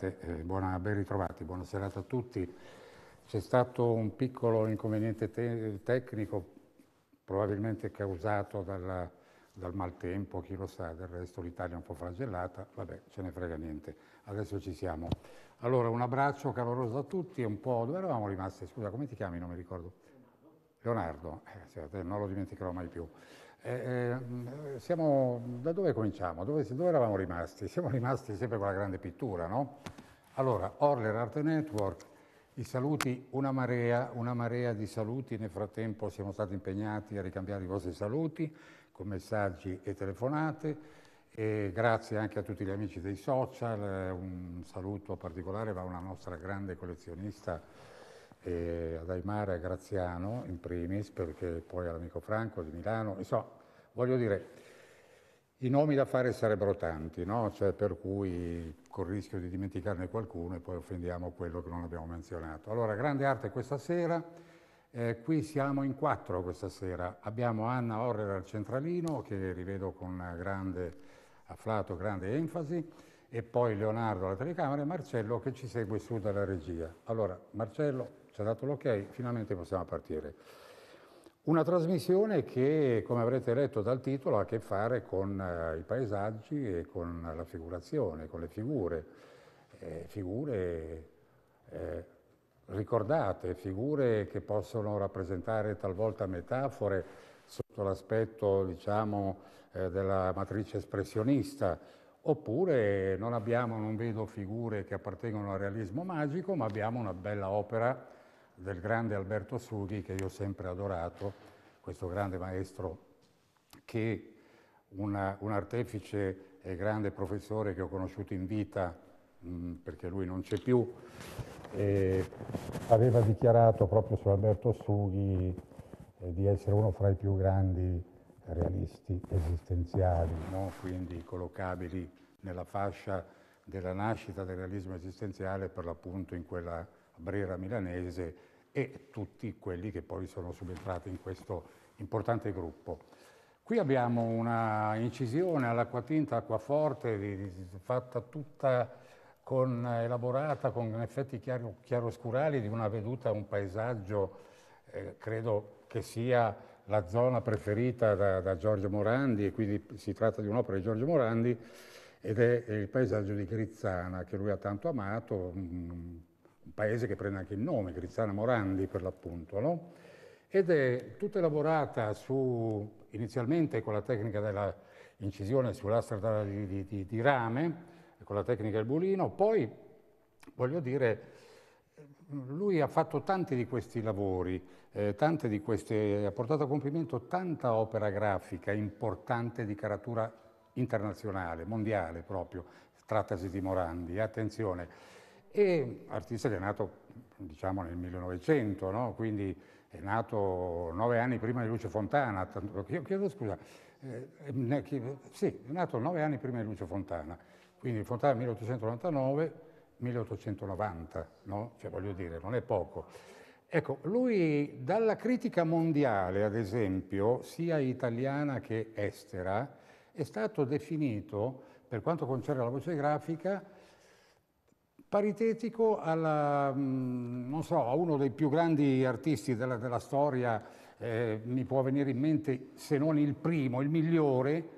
ritrovate, eh, buona, ben ritrovati, buona serata a tutti. C'è stato un piccolo inconveniente te tecnico, probabilmente causato dalla, dal maltempo, chi lo sa, del resto l'Italia è un po' flagellata, vabbè, ce ne frega niente, adesso ci siamo. Allora, un abbraccio caloroso a tutti, un po'... Dove eravamo rimasti? Scusa, come ti chiami? Non mi ricordo. Leonardo, eh, non lo dimenticherò mai più. Eh, eh, siamo, da dove cominciamo? Dove, dove, eravamo rimasti? Siamo rimasti sempre con la grande pittura, no? Allora, Orler Art Network, i saluti, una marea, una marea di saluti, nel frattempo siamo stati impegnati a ricambiare i vostri saluti con messaggi e telefonate. E grazie anche a tutti gli amici dei social, eh, un saluto particolare va a una nostra grande collezionista eh, ad Aymara Graziano in primis, perché poi all'amico Franco di Milano, insomma Voglio dire, i nomi da fare sarebbero tanti, no? cioè, per cui col rischio di dimenticarne qualcuno e poi offendiamo quello che non abbiamo menzionato. Allora, grande arte questa sera, eh, qui siamo in quattro questa sera. Abbiamo Anna Orrer al centralino, che rivedo con grande afflato, grande enfasi, e poi Leonardo alla telecamera e Marcello che ci segue su dalla regia. Allora, Marcello ci ha dato l'ok, finalmente possiamo partire. Una trasmissione che, come avrete letto dal titolo, ha a che fare con eh, i paesaggi e con la figurazione, con le figure, eh, figure eh, ricordate, figure che possono rappresentare talvolta metafore sotto l'aspetto, diciamo, eh, della matrice espressionista, oppure non, abbiamo, non vedo figure che appartengono al realismo magico, ma abbiamo una bella opera del grande Alberto Sughi, che io ho sempre adorato, questo grande maestro, che una, un artefice e grande professore che ho conosciuto in vita, mh, mm, perché lui non c'è più, aveva dichiarato proprio su Alberto Sughi eh, di essere uno fra i più grandi realisti esistenziali, no? quindi collocabili nella fascia della nascita del realismo esistenziale, per l'appunto in quella brera milanese e tutti quelli che poi sono subentrati in questo importante gruppo. Qui abbiamo una incisione all'acqua all'acquatinta, acquaforte, fatta tutta con, elaborata con effetti chiaro, chiaroscurali di una veduta, un paesaggio, eh, credo che sia la zona preferita da, da Giorgio Morandi, e quindi si tratta di un'opera di Giorgio Morandi, ed è il paesaggio di Grizzana, che lui ha tanto amato, mh, mm, paese che prende anche il nome, Grizzana Morandi per l'appunto, no? ed è tutta elaborata su, inizialmente con la tecnica dell'incisione sull'astra di, di, di, di rame, con la tecnica del bulino, poi voglio dire lui ha fatto tanti di questi lavori, eh, di queste, ha portato a compimento tanta opera grafica importante di caratura internazionale, mondiale proprio, trattasi di Morandi, attenzione. E artista che è nato diciamo nel 1900, no? quindi è nato nove anni prima di Lucio Fontana, io chiedo scusa, eh, chiedo, sì, è nato nove anni prima di Lucio Fontana, quindi Fontana 1899, 1890, no? cioè, voglio dire, non è poco. Ecco, lui dalla critica mondiale, ad esempio, sia italiana che estera, è stato definito, per quanto concerne la voce grafica, paritetico alla, mh, mm, so, a uno dei più grandi artisti della, della storia, eh, mi può venire in mente se non il primo, il migliore,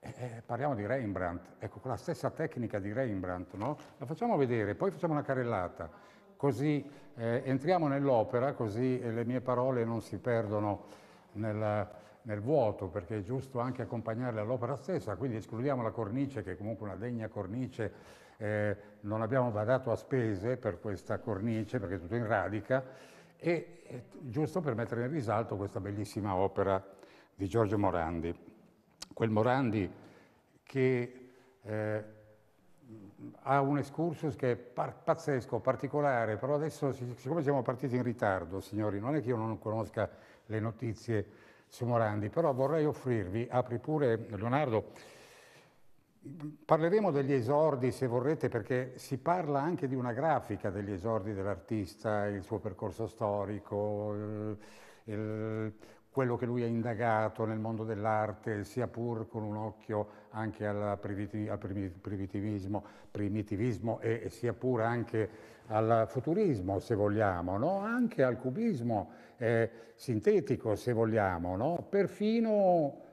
eh, eh parliamo di Rembrandt, ecco, con la stessa tecnica di Rembrandt, no? La facciamo vedere, poi facciamo una carellata, così eh, entriamo nell'opera, così eh, le mie parole non si perdono nel, nel vuoto, perché è giusto anche accompagnarle all'opera stessa, quindi escludiamo la cornice, che è comunque una degna cornice eh, non abbiamo badato a spese per questa cornice perché è tutto in radica e eh, giusto per mettere in risalto questa bellissima opera di Giorgio Morandi. Quel Morandi che eh, ha un excursus che è par pazzesco, particolare, però adesso siccome siamo partiti in ritardo, signori, non è che io non conosca le notizie su Morandi, però vorrei offrirvi, apri pure Leonardo, Parleremo degli esordi, se vorrete, perché si parla anche di una grafica degli esordi dell'artista, il suo percorso storico, eh, il, quello che lui ha indagato nel mondo dell'arte, sia pur con un occhio anche al, primiti, al primitivismo, primitivismo e, e, sia pur anche al futurismo, se vogliamo, no? anche al cubismo eh, sintetico, se vogliamo, no? perfino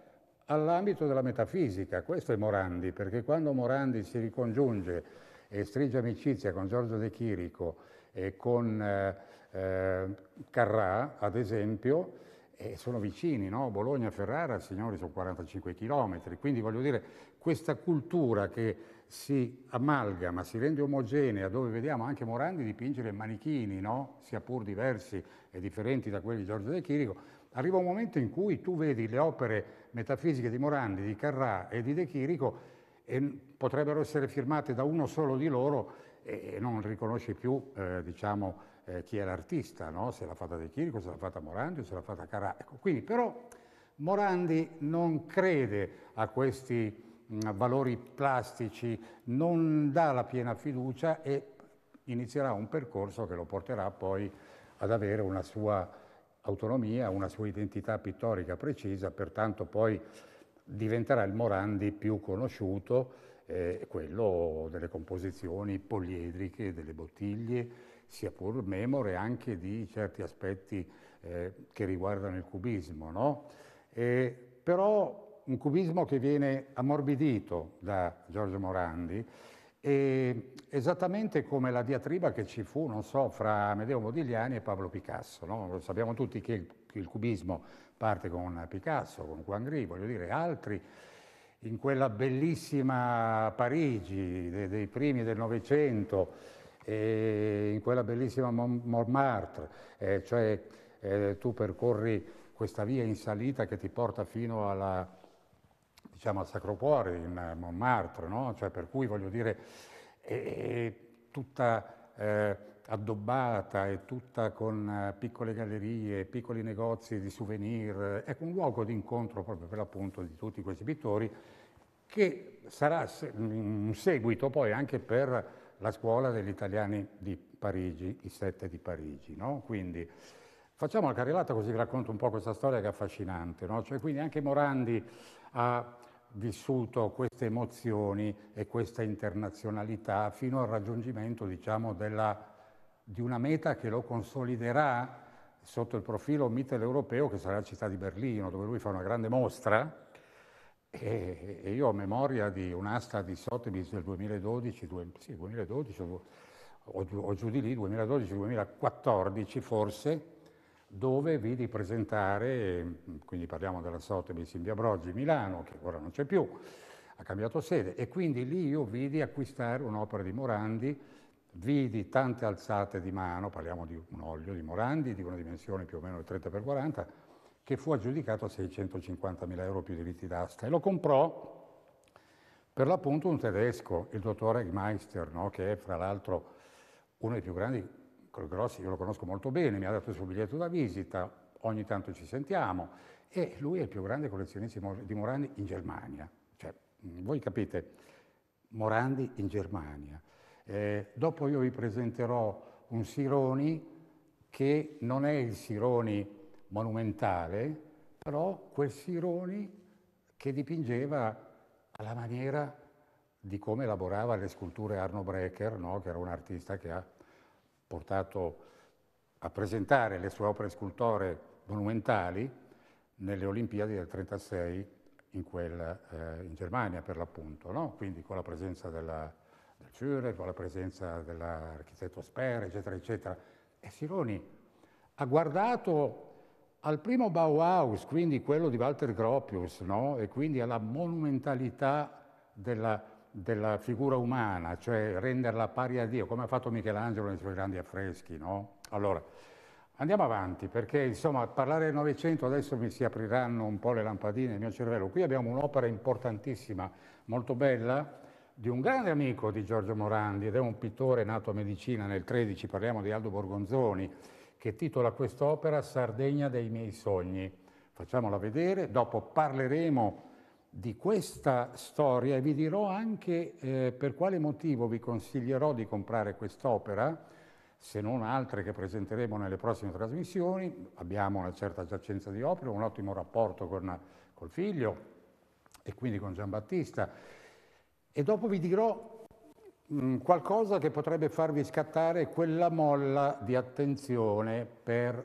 all'ambito della metafisica. Questo è Morandi, perché quando Morandi si ricongiunge e stringe amicizia con Giorgio De Chirico e con eh, eh, Carrà, ad esempio, eh, sono vicini, no? Bologna-Ferrara, signori, sono 45 chilometri, quindi voglio dire, questa cultura che si amalgama, si rende omogenea, dove vediamo anche Morandi dipingere manichini, no? sia pur diversi e differenti da quelli di Giorgio De Chirico, arriva un momento in cui tu vedi le opere metafisiche di Morandi, di Carrà e di De Chirico e potrebbero essere firmate da uno solo di loro e non riconosce più eh, diciamo, eh, chi è l'artista, no? se l'ha fatta De Chirico, se l'ha fatta Morandi o se l'ha fatta Carà. Ecco, quindi però Morandi non crede a questi mh, mm, valori plastici, non dà la piena fiducia e inizierà un percorso che lo porterà poi ad avere una sua autonomia, una sua identità pittorica precisa, pertanto poi diventerà il Morandi più conosciuto, eh, quello delle composizioni poliedriche, delle bottiglie, sia pur memore anche di certi aspetti eh, che riguardano il cubismo. No? E, però un cubismo che viene ammorbidito da Giorgio Morandi, e esattamente come la diatriba che ci fu, non so, fra Amedeo Modigliani e Pablo Picasso. No? Sappiamo tutti che il, il, cubismo parte con Picasso, con Quangri, voglio dire, altri in quella bellissima Parigi dei, dei primi del Novecento, in quella bellissima Montmartre, eh, cioè eh, tu percorri questa via in salita che ti porta fino alla diciamo, al Sacro Cuore, in eh, Montmartre, no? cioè, per cui voglio dire è, è tutta eh, addobbata, è tutta con eh, piccole gallerie, piccoli negozi di souvenir, eh, è un luogo di incontro proprio per l'appunto di tutti questi pittori che sarà un seguito poi anche per la scuola degli italiani di Parigi, i sette di Parigi. No? Quindi facciamo la carrellata così vi racconto un po' questa storia che è affascinante. No? Cioè, quindi anche Morandi ha vissuto queste emozioni e questa internazionalità fino al raggiungimento diciamo, della, di una meta che lo consoliderà sotto il profilo mitteleuropeo che sarà la città di Berlino, dove lui fa una grande mostra. E, e io ho memoria di un'asta di Sotheby's del 2012, due, sì, 2012 o, o giù di lì, 2012-2014 forse, dove vidi presentare, quindi parliamo della Sotheby's in Via Broggi, Milano, che ora non c'è più, ha cambiato sede, e quindi lì io vidi acquistare un'opera di Morandi, vidi tante alzate di mano, parliamo di un olio di Morandi, di una dimensione più o meno di 30x40, che fu aggiudicato a 650.000 euro più diritti d'asta, e lo comprò per l'appunto un tedesco, il dottor Eggmeister, no? che è fra l'altro uno dei più grandi Carlo Grossi io lo conosco molto bene, mi ha dato il suo biglietto da visita, ogni tanto ci sentiamo e lui è il più grande collezionista di Morandi in Germania. Cioè, voi capite, Morandi in Germania. Eh, dopo io vi presenterò un Sironi che non è il Sironi monumentale, però quel Sironi che dipingeva alla maniera di come elaborava le sculture Arno Brecker, no? che era un artista che ha portato a presentare le sue opere scultore monumentali nelle Olimpiadi del 1936 in, eh, in Germania per l'appunto, no? quindi con la presenza della, del Zürich, con la presenza dell'architetto Sper, eccetera, eccetera. E Sironi ha guardato al primo Bauhaus, quindi quello di Walter Gropius, no? e quindi alla monumentalità della della figura umana, cioè renderla pari a Dio, come ha fatto Michelangelo nei suoi grandi affreschi, no? Allora, andiamo avanti, perché insomma, parlare del Novecento adesso mi si apriranno un po' le lampadine nel mio cervello. Qui abbiamo un'opera importantissima, molto bella, di un grande amico di Giorgio Morandi, ed è un pittore nato a Medicina nel 13, parliamo di Aldo Borgonzoni, che titola quest'opera Sardegna dei miei sogni. Facciamola vedere, dopo parleremo di questa storia e vi dirò anche eh, per quale motivo vi consiglierò di comprare quest'opera, se non altre che presenteremo nelle prossime trasmissioni. Abbiamo una certa giacenza di opere, un ottimo rapporto con, col figlio e quindi con Giambattista. E dopo vi dirò mh, mm, qualcosa che potrebbe farvi scattare quella molla di attenzione per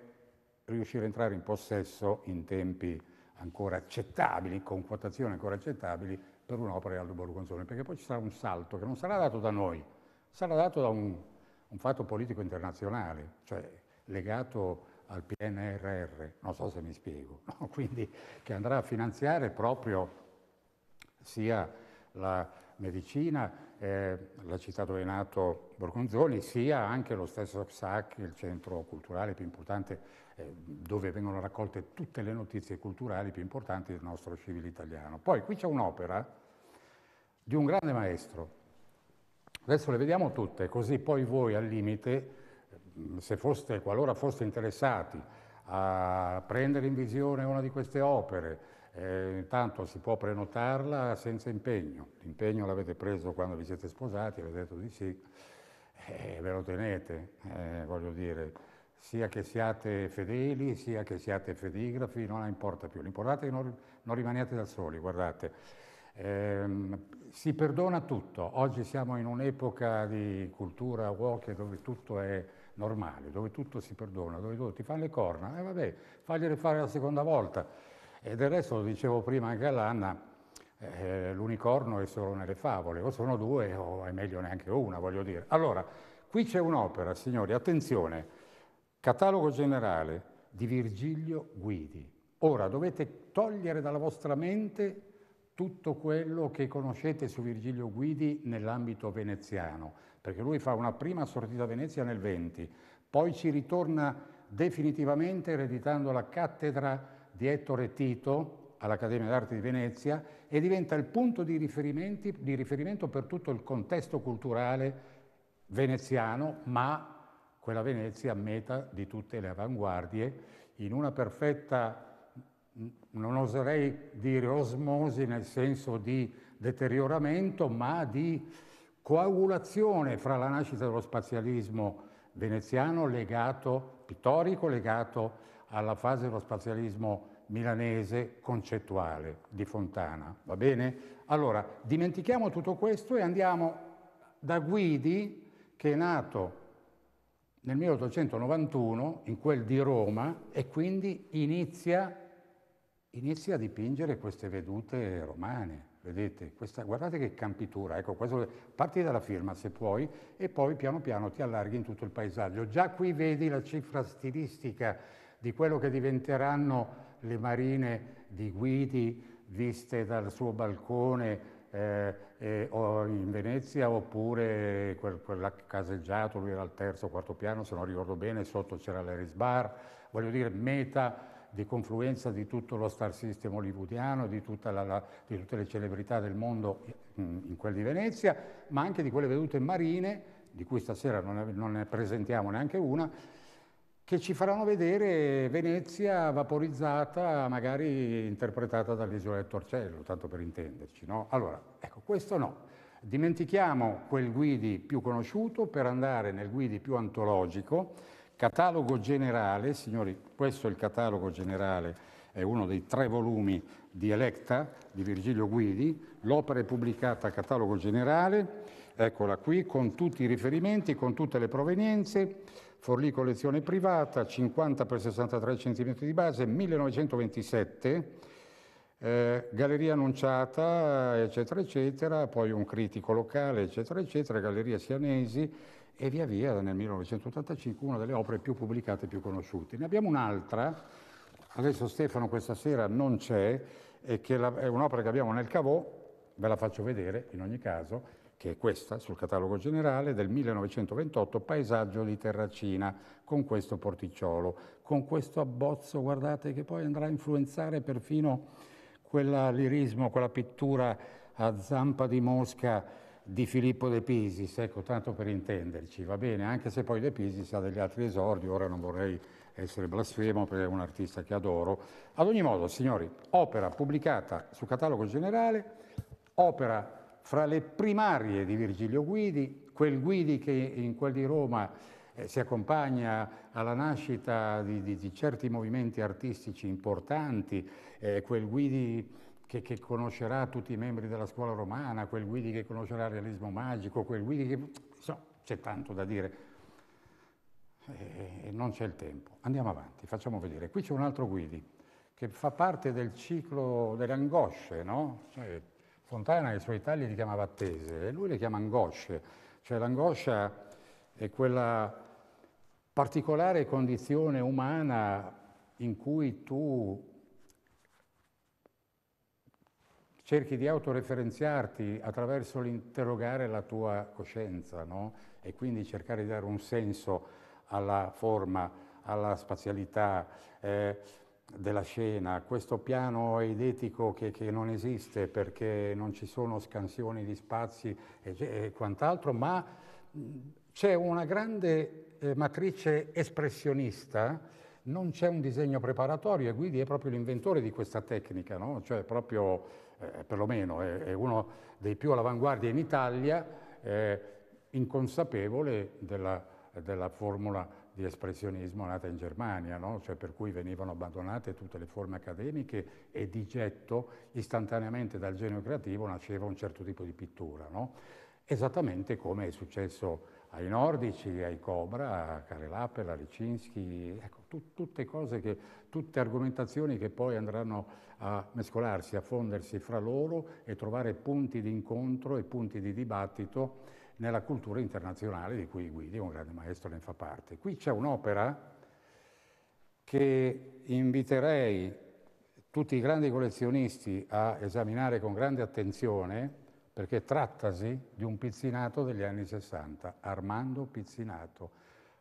riuscire a entrare in possesso in tempi ancora accettabili, con quotazioni ancora accettabili, per un'opera di Aldo Borgonzoni, perché poi ci sarà un salto che non sarà dato da noi, sarà dato da un, un fatto politico internazionale, cioè legato al PNRR, non so se mi spiego, no? quindi che andrà a finanziare proprio sia la medicina eh, la città dove è nato Borgonzoni, sia anche lo stesso SAC, il centro culturale più importante, eh, dove vengono raccolte tutte le notizie culturali più importanti del nostro civile italiano. Poi qui c'è un'opera di un grande maestro. Adesso le vediamo tutte, così poi voi al limite, mm, se foste, qualora foste interessati a prendere in visione una di queste opere, eh, intanto si può prenotarla senza impegno. L'impegno l'avete preso quando vi siete sposati, avete detto di sì, eh, ve lo tenete, eh, voglio dire, sia che siate fedeli, sia che siate fedigrafi, non importa più. L'importante è che non, non rimaniate da soli, guardate. Ehm, si perdona tutto. Oggi siamo in un'epoca di cultura woke dove tutto è normale, dove tutto si perdona, dove tutto ti fanno le corna, e eh, vabbè, fagliele fare la seconda volta e del resto, lo dicevo prima anche all'Anna, eh, l'unicorno è solo nelle favole, o sono due o è meglio neanche una, voglio dire. Allora, qui c'è un'opera, signori, attenzione, catalogo generale di Virgilio Guidi. Ora dovete togliere dalla vostra mente tutto quello che conoscete su Virgilio Guidi nell'ambito veneziano, perché lui fa una prima sortita a Venezia nel 20, poi ci ritorna definitivamente ereditando la cattedra di Ettore Tito all'Accademia d'Arte di Venezia e diventa il punto di, di riferimento per tutto il contesto culturale veneziano, ma quella Venezia meta di tutte le avanguardie, in una perfetta, non oserei dire osmosi nel senso di deterioramento, ma di coagulazione fra la nascita dello spazialismo veneziano legato, pittorico, legato alla fase dello spazialismo milanese concettuale di Fontana, va bene? Allora, dimentichiamo tutto questo e andiamo da Guidi, che è nato nel 1891 in quel di Roma e quindi inizia, inizia a dipingere queste vedute romane. Vedete, questa, guardate che campitura, ecco, questo, parti dalla firma se puoi e poi piano piano ti allarghi in tutto il paesaggio. Già qui vedi la cifra stilistica di quello che diventeranno le marine di Guidi viste dal suo balcone eh, eh, in Venezia oppure quel, quella caseggiato, lui era al terzo o quarto piano se non ricordo bene, sotto c'era l'Eris Bar, voglio dire meta di confluenza di tutto lo star system hollywoodiano, di, la, la, di tutte le celebrità del mondo in, in quel di Venezia, ma anche di quelle vedute marine, di cui stasera non ne, non ne presentiamo neanche una, che ci faranno vedere Venezia vaporizzata, magari interpretata dall'isola del Torcello, tanto per intenderci. No? Allora, ecco, questo no. Dimentichiamo quel Guidi più conosciuto per andare nel Guidi più antologico, catalogo generale, signori, questo è il catalogo generale, è uno dei tre volumi di Electa di Virgilio Guidi, l'opera è pubblicata a catalogo generale, eccola qui, con tutti i riferimenti, con tutte le provenienze, Forlì collezione privata, 50 x 63 cm di base, 1927, eh, galleria annunciata, eccetera, eccetera, poi un critico locale, eccetera, eccetera, galleria sianesi e via via nel 1985 una delle opere più pubblicate e più conosciute. Ne abbiamo un'altra, adesso Stefano questa sera non c'è, è, è un'opera che abbiamo nel Cavò, ve la faccio vedere in ogni caso, che è questa, sul catalogo generale, del 1928, paesaggio di Terracina, con questo porticciolo, con questo abbozzo, guardate, che poi andrà a influenzare perfino quella lirismo, quella pittura a zampa di mosca di Filippo De Pisis, ecco, tanto per intenderci, va bene, anche se poi De Pisis ha degli altri esordi, ora non vorrei essere blasfemo perché è un artista che adoro. Ad ogni modo, signori, opera pubblicata sul catalogo generale, opera fra le primarie di Virgilio Guidi, quel Guidi che in quel di Roma eh, si accompagna alla nascita di, di, di, certi movimenti artistici importanti, eh, quel Guidi che, che, conoscerà tutti i membri della scuola romana, quel Guidi che conoscerà il realismo magico, quel Guidi che... insomma, c'è tanto da dire. E eh, non c'è il tempo. Andiamo avanti, facciamo vedere. Qui c'è un altro Guidi che fa parte del ciclo delle angosce, no? Cioè, Fontana nei suoi tagli li chiamava attese e lui le chiama angosce, cioè l'angoscia è quella particolare condizione umana in cui tu cerchi di autoreferenziarti attraverso l'interrogare la tua coscienza no? e quindi cercare di dare un senso alla forma, alla spazialità. Eh, della scena, questo piano edetico che, che, non esiste perché non ci sono scansioni di spazi e, e quant'altro, ma c'è una grande eh, matrice espressionista, non c'è un disegno preparatorio e Guidi è proprio l'inventore di questa tecnica, no? cioè proprio, eh, perlomeno, è, è, uno dei più all'avanguardia in Italia, eh, inconsapevole della, della formula di espressionismo nata in Germania, no? cioè per cui venivano abbandonate tutte le forme accademiche e di getto istantaneamente dal genio creativo nasceva un certo tipo di pittura, no? esattamente come è successo ai nordici, ai Cobra, a Karelapel, a Licinski, ecco, tu, tutte cose che, tutte argomentazioni che poi andranno a mescolarsi, a fondersi fra loro e trovare punti di incontro e punti di dibattito nella cultura internazionale di cui Guidi, un grande maestro, ne fa parte. Qui c'è un'opera che inviterei tutti i grandi collezionisti a esaminare con grande attenzione perché trattasi di un pizzinato degli anni 60, Armando Pizzinato.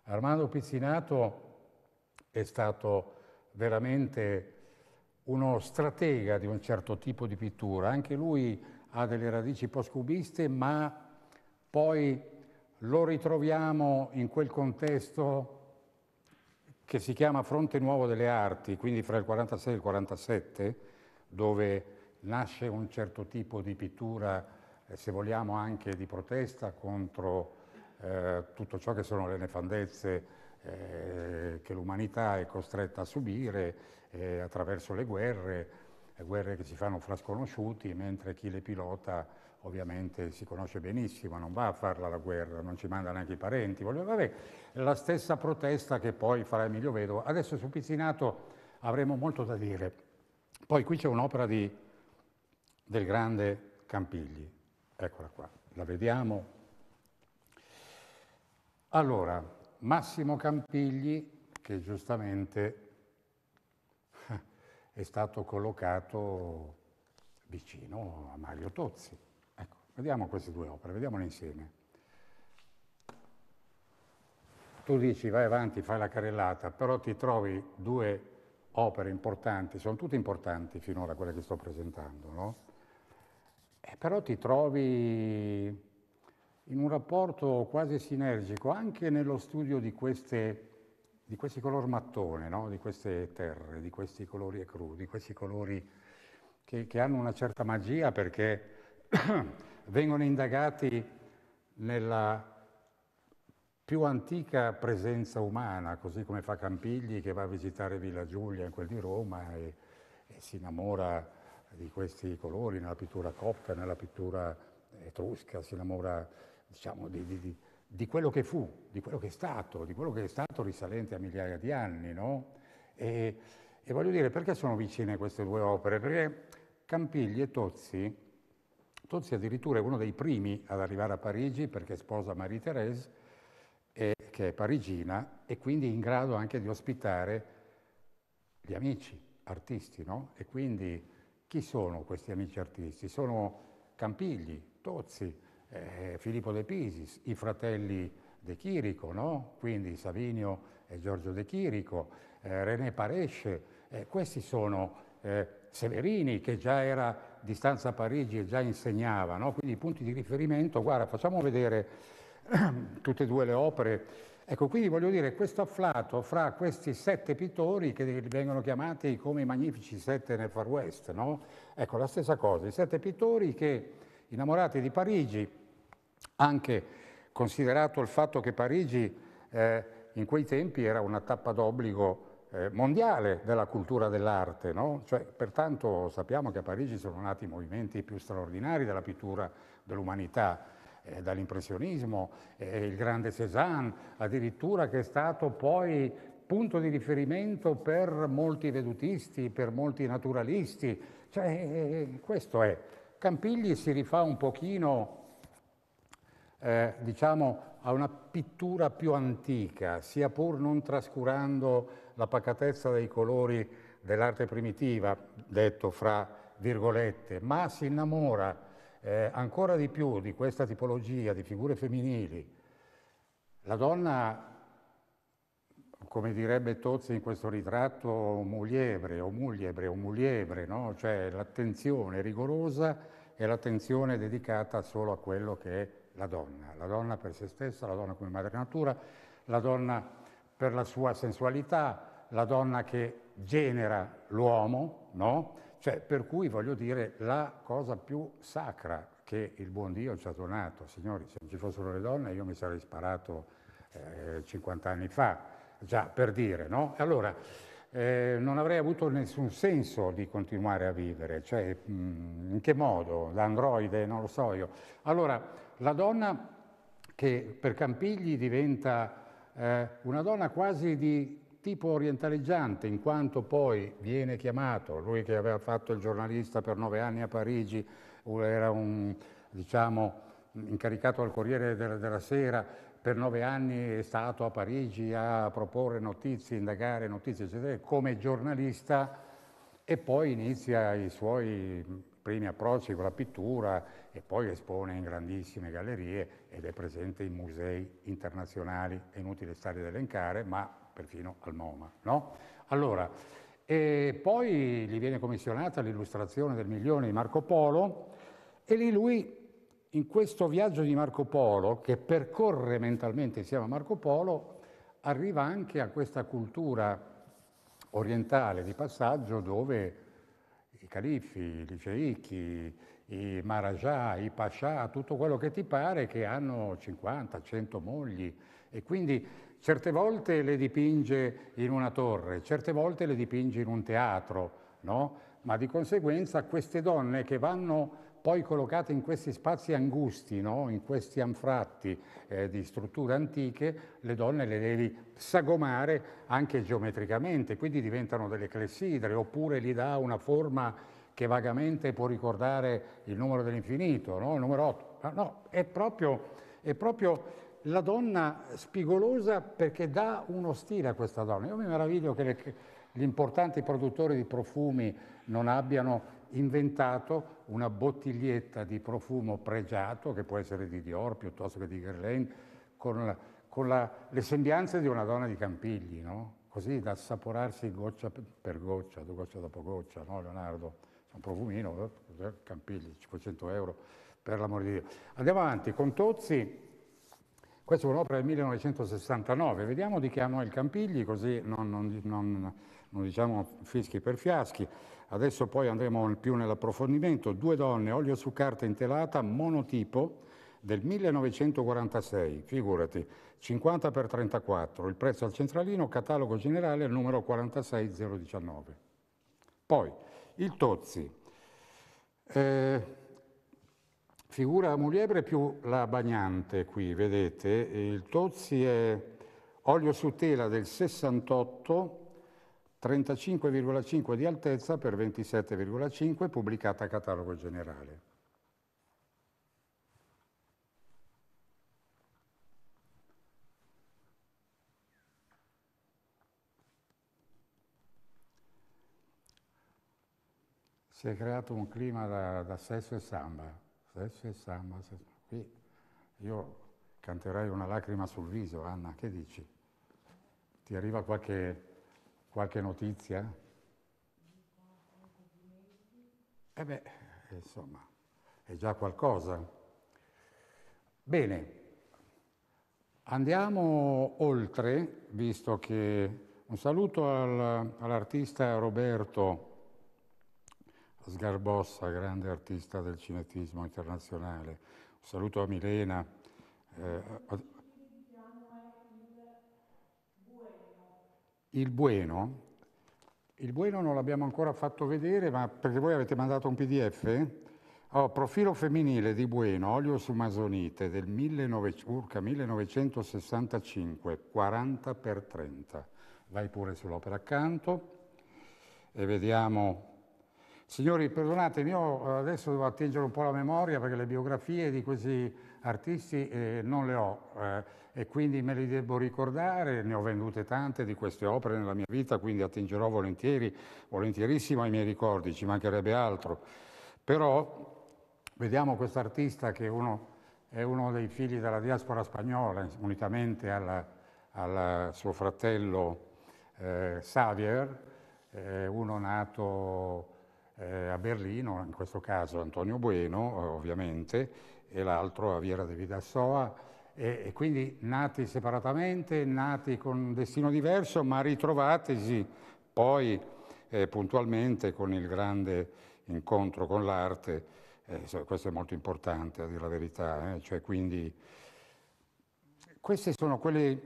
Armando Pizzinato è stato veramente uno stratega di un certo tipo di pittura, anche lui ha delle radici post-cubiste, ma poi lo ritroviamo in quel contesto che si chiama Fronte Nuovo delle Arti, quindi fra il 46 e il 47, dove nasce un certo tipo di pittura, eh, se vogliamo anche di protesta contro eh, tutto ciò che sono le nefandezze eh, che l'umanità è costretta a subire eh, attraverso le guerre, guerre che si fanno fra sconosciuti, mentre chi le pilota ovviamente si conosce benissimo, non va a farla la guerra, non ci manda neanche i parenti, voglio, vabbè, la stessa protesta che poi farà Emilio Vedovo. Adesso su Pizzinato avremo molto da dire. Poi qui c'è un'opera di, del grande Campigli, eccola qua, la vediamo. Allora, Massimo Campigli, che giustamente è stato collocato vicino a Mario Tozzi. Vediamo queste due opere, vediamole insieme. Tu dici vai avanti, fai la carrellata, però ti trovi due opere importanti, sono tutte importanti finora quelle che sto presentando, no? E eh, però ti trovi in un rapporto quasi sinergico anche nello studio di, queste, di questi color mattone, no? di queste terre, di questi colori crudi, di questi colori che, che hanno una certa magia perché vengono indagati nella più antica presenza umana, così come fa Campigli che va a visitare Villa Giulia in quel di Roma e, e si innamora di questi colori nella pittura copta, nella pittura etrusca, si innamora diciamo, di, di, di, quello che fu, di quello che è stato, di quello che è stato risalente a migliaia di anni. No? E, e voglio dire, perché sono vicine queste due opere? Perché Campigli e Tozzi Tozzi addirittura è uno dei primi ad arrivare a Parigi perché sposa Marie-Thérèse, che è parigina e quindi in grado anche di ospitare gli amici artisti, no? E quindi chi sono questi amici artisti? Sono Campigli, Tozzi, eh, Filippo De Pisis, i fratelli De Chirico, no? Quindi Savinio e Giorgio De Chirico, eh, René Paresce, eh, questi sono eh, Severini che già era distanza a Parigi già insegnava, no? quindi i punti di riferimento, guarda, facciamo vedere tutte e due le opere. Ecco, quindi voglio dire, questo afflato fra questi sette pittori che vengono chiamati come i magnifici sette nel Far West, no? Ecco, la stessa cosa, i sette pittori che, innamorati di Parigi, anche considerato il fatto che Parigi eh, in quei tempi era una tappa d'obbligo eh, mondiale della cultura dell'arte. No? Cioè, pertanto sappiamo che a Parigi sono nati i movimenti più straordinari della pittura dell'umanità, eh, dall'impressionismo, eh, il grande Cézanne, addirittura che è stato poi punto di riferimento per molti vedutisti, per molti naturalisti. Cioè, eh, eh, eh questo è. Campigli si rifà un pochino, diciamo, a una pittura più antica, sia pur non trascurando la pacatezza dei colori dell'arte primitiva, detto fra virgolette, ma si innamora eh, ancora di più di questa tipologia di figure femminili. La donna, come direbbe Tozzi in questo ritratto, muliebre o muliebre o muliebre, no? cioè l'attenzione rigorosa e l'attenzione dedicata solo a quello che è la donna, la donna per se stessa, la donna come madre natura, la donna per la sua sensualità, la donna che genera l'uomo, no? Cioè, per cui voglio dire la cosa più sacra che il buon Dio ci ha donato. Signori, se non ci fossero le donne io mi sarei sparato eh, 50 anni fa, già per dire, no? Allora, eh, non avrei avuto nessun senso di continuare a vivere, cioè mh, mm, in che modo? Da androide, non lo so io. Allora, la donna che per Campigli diventa eh, una donna quasi di tipo orientaleggiante, in quanto poi viene chiamato, lui che aveva fatto il giornalista per nove anni a Parigi, era un, diciamo, incaricato al Corriere della, della Sera, per nove anni è stato a Parigi a proporre notizie, indagare notizie, eccetera, come giornalista e poi inizia i suoi primi approcci con la pittura e poi espone in grandissime gallerie ed è presente in musei internazionali, è inutile stare ad elencare, ma perfino al MoMA. No? Allora, poi gli viene commissionata l'illustrazione del milione di Marco Polo e lì lui in questo viaggio di Marco Polo, che percorre mentalmente insieme a Marco Polo, arriva anche a questa cultura orientale di passaggio dove i califi, i sceicchi, i marajà, i pascià, tutto quello che ti pare che hanno 50, 100 mogli e quindi certe volte le dipinge in una torre, certe volte le dipinge in un teatro, no? ma di conseguenza queste donne che vanno poi collocate in questi spazi angusti, no? in questi anfratti eh, di strutture antiche, le donne le devi sagomare anche geometricamente, quindi diventano delle clessidre, oppure gli dà una forma che vagamente può ricordare il numero dell'infinito, no? il numero 8. No, è proprio, è proprio la donna spigolosa perché dà uno stile a questa donna. Io mi meraviglio che le, gli importanti produttori di profumi non abbiano inventato una bottiglietta di profumo pregiato, che può essere di Dior piuttosto che di Guerlain, con, la, con la, le sembianze di una donna di Campigli, no? così da assaporarsi goccia per goccia, goccia dopo goccia, no Leonardo? Un profumino, eh? eh Campigli, 500 euro, per l'amor di Dio. Andiamo avanti, con Tozzi, questa è un'opera del 1969, vediamo di che anno è il Campigli, così non, non, non, non diciamo fischi per fiaschi adesso poi andremo più nell'approfondimento, due donne, olio su carta intelata, monotipo, del 1946, figurati, 50 x 34, il prezzo al centralino, catalogo generale numero 46019. Poi, il Tozzi, eh, figura Muliebre più la bagnante qui, vedete, il Tozzi è olio su tela del 68, 35,5 di altezza per 27,5 pubblicata a catalogo generale. Si è creato un clima da, da sesso e samba, sesso e samba, sesso. qui io canterai una lacrima sul viso, Anna, che dici? Ti arriva qualche Qualche notizia? Eh beh, insomma, è già qualcosa. Bene, andiamo oltre, visto che un saluto al, all'artista Roberto Sgarbossa, grande artista del cinetismo internazionale, un saluto a Milena. Eh, il Bueno, il Bueno non l'abbiamo ancora fatto vedere, ma perché voi avete mandato un PDF? Oh, profilo femminile di Bueno, olio su masonite del 1900, 1965, 40 x 30. Vai pure sull'opera accanto e vediamo Signori, perdonatemi, io eh, adesso devo attingere un po' la memoria perché le biografie di questi artisti eh, non le ho eh, e quindi me le devo ricordare, ne ho vendute tante di queste opere nella mia vita, quindi attingerò volentieri, volentierissimo ai miei ricordi, ci mancherebbe altro. Però vediamo questo artista che uno, è uno dei figli della diaspora spagnola, unitamente al suo fratello eh, Xavier, eh, uno nato eh, a Berlino, in questo caso Antonio Bueno eh, ovviamente, e l'altro a Viera de Vidassoa, e, e quindi nati separatamente, nati con un destino diverso, ma ritrovatisi poi eh, puntualmente con il grande incontro con l'arte, eh, questo è molto importante a dire la verità, eh. cioè quindi queste sono quelle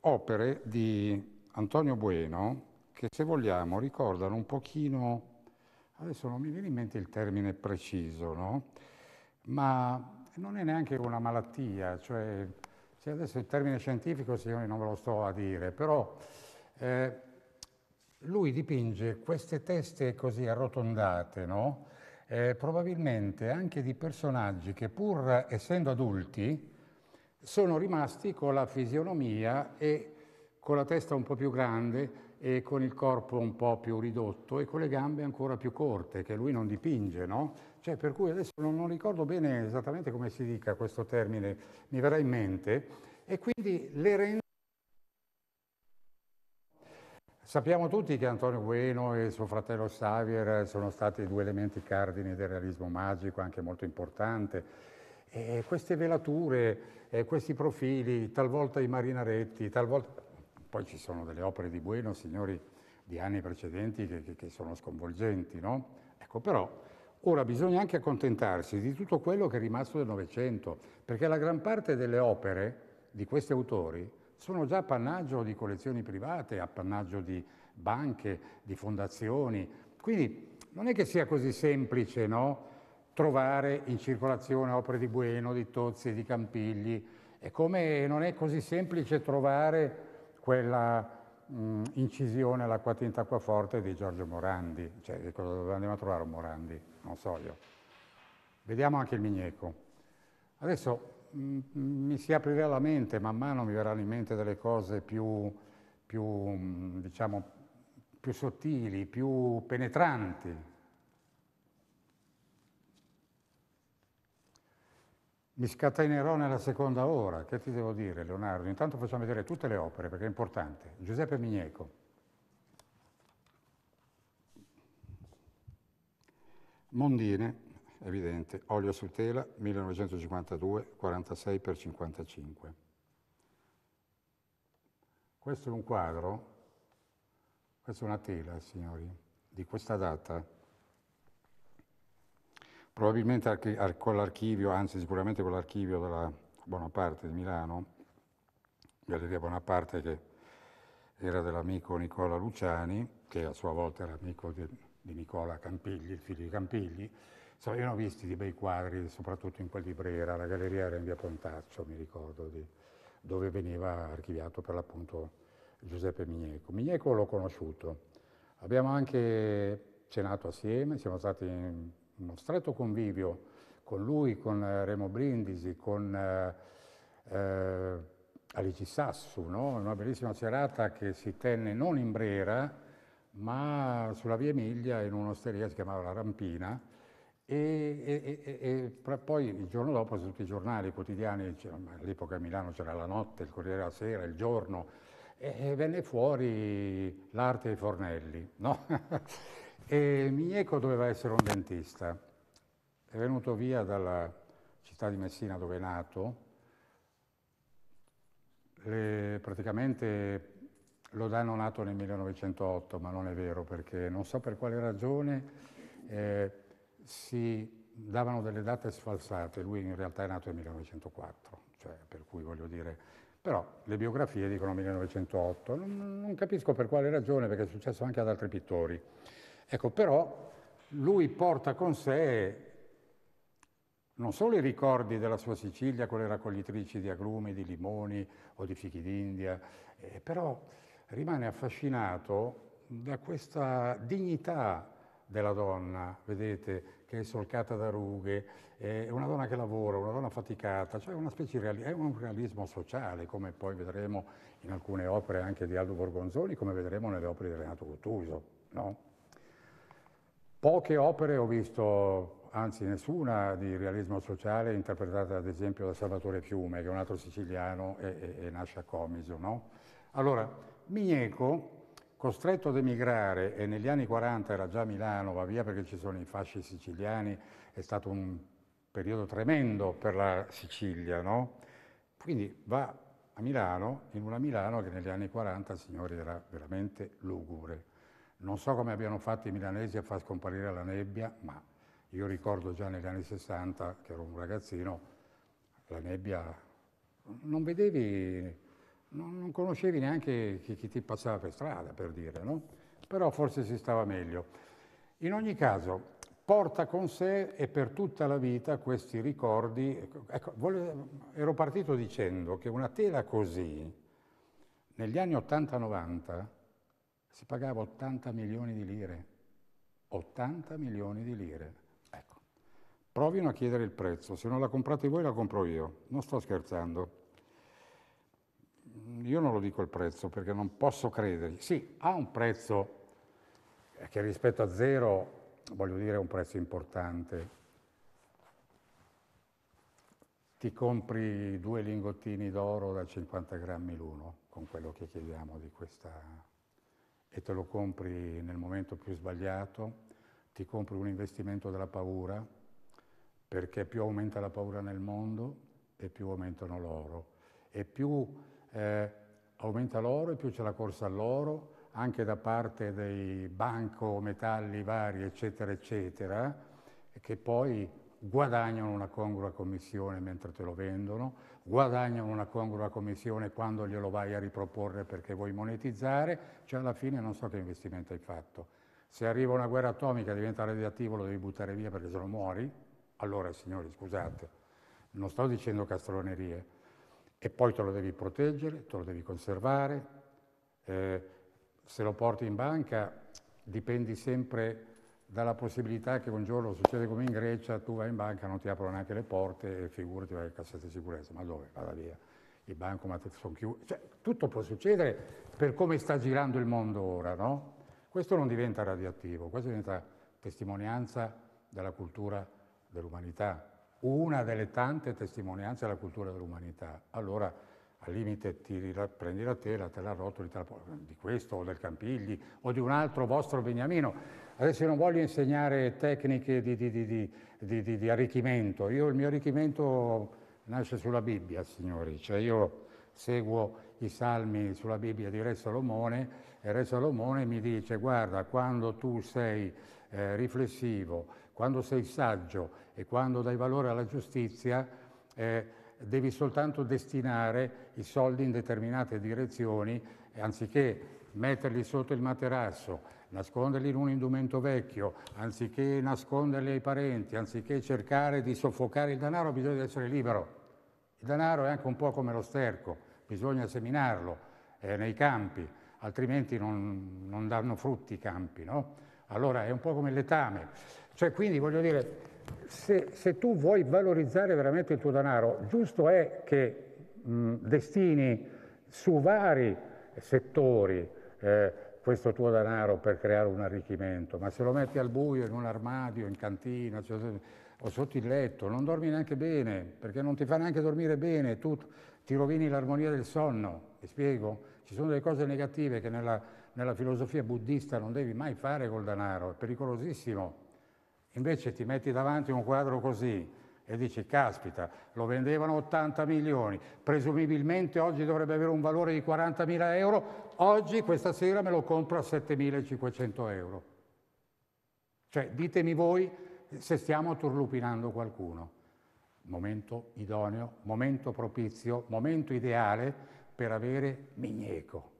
opere di Antonio Bueno che se vogliamo ricordano un pochino Adesso non mi viene in mente il termine preciso, no? Ma non è neanche una malattia, cioè, cioè adesso il termine scientifico sì, non ve lo sto a dire, però eh, lui dipinge queste teste così arrotondate, no? Eh, probabilmente anche di personaggi che pur essendo adulti sono rimasti con la fisionomia e con la testa un po' più grande, e con il corpo un po' più ridotto e con le gambe ancora più corte, che lui non dipinge, no? Cioè, per cui adesso non, non ricordo bene esattamente come si dica questo termine, mi verrà in mente, e quindi le rende... Sappiamo tutti che Antonio Bueno e suo fratello Xavier sono stati due elementi cardini del realismo magico, anche molto importante, e queste velature, questi profili, talvolta i marinaretti, talvolta poi ci sono delle opere di Bueno, signori, di anni precedenti che, che, che sono sconvolgenti, no? Ecco, però ora bisogna anche accontentarsi di tutto quello che è rimasto del Novecento, perché la gran parte delle opere di questi autori sono già appannaggio di collezioni private, appannaggio di banche, di fondazioni. Quindi non è che sia così semplice, no? Trovare in circolazione opere di Bueno, di Tozzi, di Campigli, è come non è così semplice trovare quella mh, incisione alla quatinta acquaforte di Giorgio Morandi, cioè cosa dove andiamo a trovare un Morandi, non so io. Vediamo anche il Migneco. Adesso mh, mi si aprirà la mente, man mano mi verranno in mente delle cose più, più, diciamo, più sottili, più penetranti, Mi scatenerò nella seconda ora. Che ti devo dire, Leonardo? Intanto facciamo vedere tutte le opere perché è importante. Giuseppe Migneco. Mondine, evidente, olio su tela 1952, 46 per 55. Questo è un quadro, questa è una tela, signori, di questa data, Probabilmente archi- con l'archivio, anzi sicuramente con l'archivio della Bonaparte di Milano, Galleria Bonaparte che era dell'amico Nicola Luciani, che a sua volta era amico di, di Nicola Campigli, il figlio di Campigli. Insomma, io ne ho visti di bei quadri, soprattutto in quel librera, la galleria era in via Pontaccio, mi ricordo, di, dove veniva archiviato per l'appunto Giuseppe Migneco. Migneco l'ho conosciuto, abbiamo anche cenato assieme, siamo stati in uno stretto convivio con lui, con eh, Remo Brindisi, con eh, eh Alici Sassu, no? una bellissima serata che si tenne non in Brera, ma sulla via Emilia in un'osteria che si chiamava La Rampina e, e, e, e, poi il giorno dopo su tutti i giornali i quotidiani, all'epoca a Milano c'era la notte, il Corriere della Sera, il giorno, e, venne fuori l'arte dei fornelli. No? E Migneco doveva essere un dentista. È venuto via dalla città di Messina dove è nato. Le, praticamente lo danno nato nel 1908, ma non è vero perché non so per quale ragione eh, si davano delle date sfalsate. Lui in realtà è nato nel 1904, cioè, per cui voglio dire però le biografie dicono 1908, non, non, capisco per quale ragione, perché è successo anche ad altri pittori. Ecco, però lui porta con sé non solo i ricordi della sua Sicilia con le raccoglitrici di agrumi, di limoni o di fichi d'India, eh, però rimane affascinato da questa dignità della donna, vedete, che è solcata da rughe, è una donna che lavora, una donna faticata, cioè una specie di reali- è un realismo sociale, come poi vedremo in alcune opere anche di Aldo Borgonzoni, come vedremo nelle opere di Renato Guttuso. No? Poche opere ho visto, anzi nessuna, di realismo sociale interpretata ad esempio da Salvatore Fiume, che è un altro siciliano e, e, e nasce a Comiso. No? Allora, Migneco, costretto ad emigrare, e negli anni 40 era già a Milano, va via perché ci sono i fasci siciliani, è stato un periodo tremendo per la Sicilia, no? Quindi va a Milano, in una Milano che negli anni 40, signori, era veramente lugubre. Non so come abbiano fatto i milanesi a far scomparire la nebbia, ma io ricordo già negli anni 60, che ero un ragazzino, la nebbia non vedevi, non, non conoscevi neanche chi, chi, ti passava per strada, per dire, no? Però forse si stava meglio. In ogni caso, porta con sé e per tutta la vita questi ricordi. Ecco, ecco volevo, ero partito dicendo che una tela così, negli anni 80-90, si pagava 80 milioni di lire. 80 milioni di lire. Ecco, provino a chiedere il prezzo, se non la comprate voi la compro io, non sto scherzando. Io non lo dico il prezzo perché non posso credergli. Sì, ha un prezzo eh, che rispetto a zero, voglio dire, è un prezzo importante. Ti compri due lingottini d'oro da 50 grammi l'uno, con quello che chiediamo di questa e te lo compri nel momento più sbagliato, ti compri un investimento della paura, perché più aumenta la paura nel mondo e più aumentano l'oro. E più eh, aumenta l'oro e più c'è la corsa all'oro, anche da parte dei banco, metalli vari, eccetera, eccetera, che poi guadagnano una congrua commissione mentre te lo vendono, guadagnano una congrua commissione quando glielo vai a riproporre perché vuoi monetizzare, cioè alla fine non so che investimento hai fatto. Se arriva una guerra atomica e diventa radioattivo lo devi buttare via perché se lo muori, allora signori scusate, non sto dicendo castronerie, e poi te lo devi proteggere, te lo devi conservare, eh, se lo porti in banca dipendi sempre dalla possibilità che un giorno succede come in Grecia, tu vai in banca, non ti aprono neanche le porte e figurati vai al cassetta di sicurezza, ma dove? Vada via, i bancomat sono chiusi, cioè, tutto può succedere per come sta girando il mondo ora, no? Questo non diventa radioattivo, questo diventa testimonianza della cultura dell'umanità, una delle tante testimonianze della cultura dell'umanità. Allora, al limite, ti prendi la tela, te la rotoli, te la, di questo o del Campigli o di un altro vostro beniamino Adesso io non voglio insegnare tecniche di, di, di, di arricchimento, io, il mio arricchimento nasce sulla Bibbia, signori, cioè io seguo i salmi sulla Bibbia di Re Salomone e Re Salomone mi dice guarda quando tu sei eh, riflessivo, quando sei saggio e quando dai valore alla giustizia eh, devi soltanto destinare i soldi in determinate direzioni anziché metterli sotto il materasso nasconderli in un indumento vecchio, anziché nasconderli ai parenti, anziché cercare di soffocare il denaro, bisogna essere libero. Il denaro è anche un po' come lo sterco, bisogna seminarlo eh, nei campi, altrimenti non, non danno frutti i campi, no? Allora è un po' come il letame. Cioè, quindi voglio dire, se, se, tu vuoi valorizzare veramente il tuo denaro, giusto è che mh, destini su vari settori, eh, questo tuo denaro per creare un arricchimento, ma se lo metti al buio, in un armadio, in cantina cioè, o sotto il letto, non dormi neanche bene, perché non ti fa neanche dormire bene, tu ti rovini l'armonia del sonno, Mi spiego? Ci sono delle cose negative che nella, nella filosofia buddista non devi mai fare col denaro, è pericolosissimo. Invece ti metti davanti un quadro così, e dici, caspita, lo vendevano 80 milioni, presumibilmente oggi dovrebbe avere un valore di 40 mila euro, oggi questa sera me lo compro a 7.500 euro. Cioè, ditemi voi se stiamo turlupinando qualcuno. Momento idoneo, momento propizio, momento ideale per avere migneco.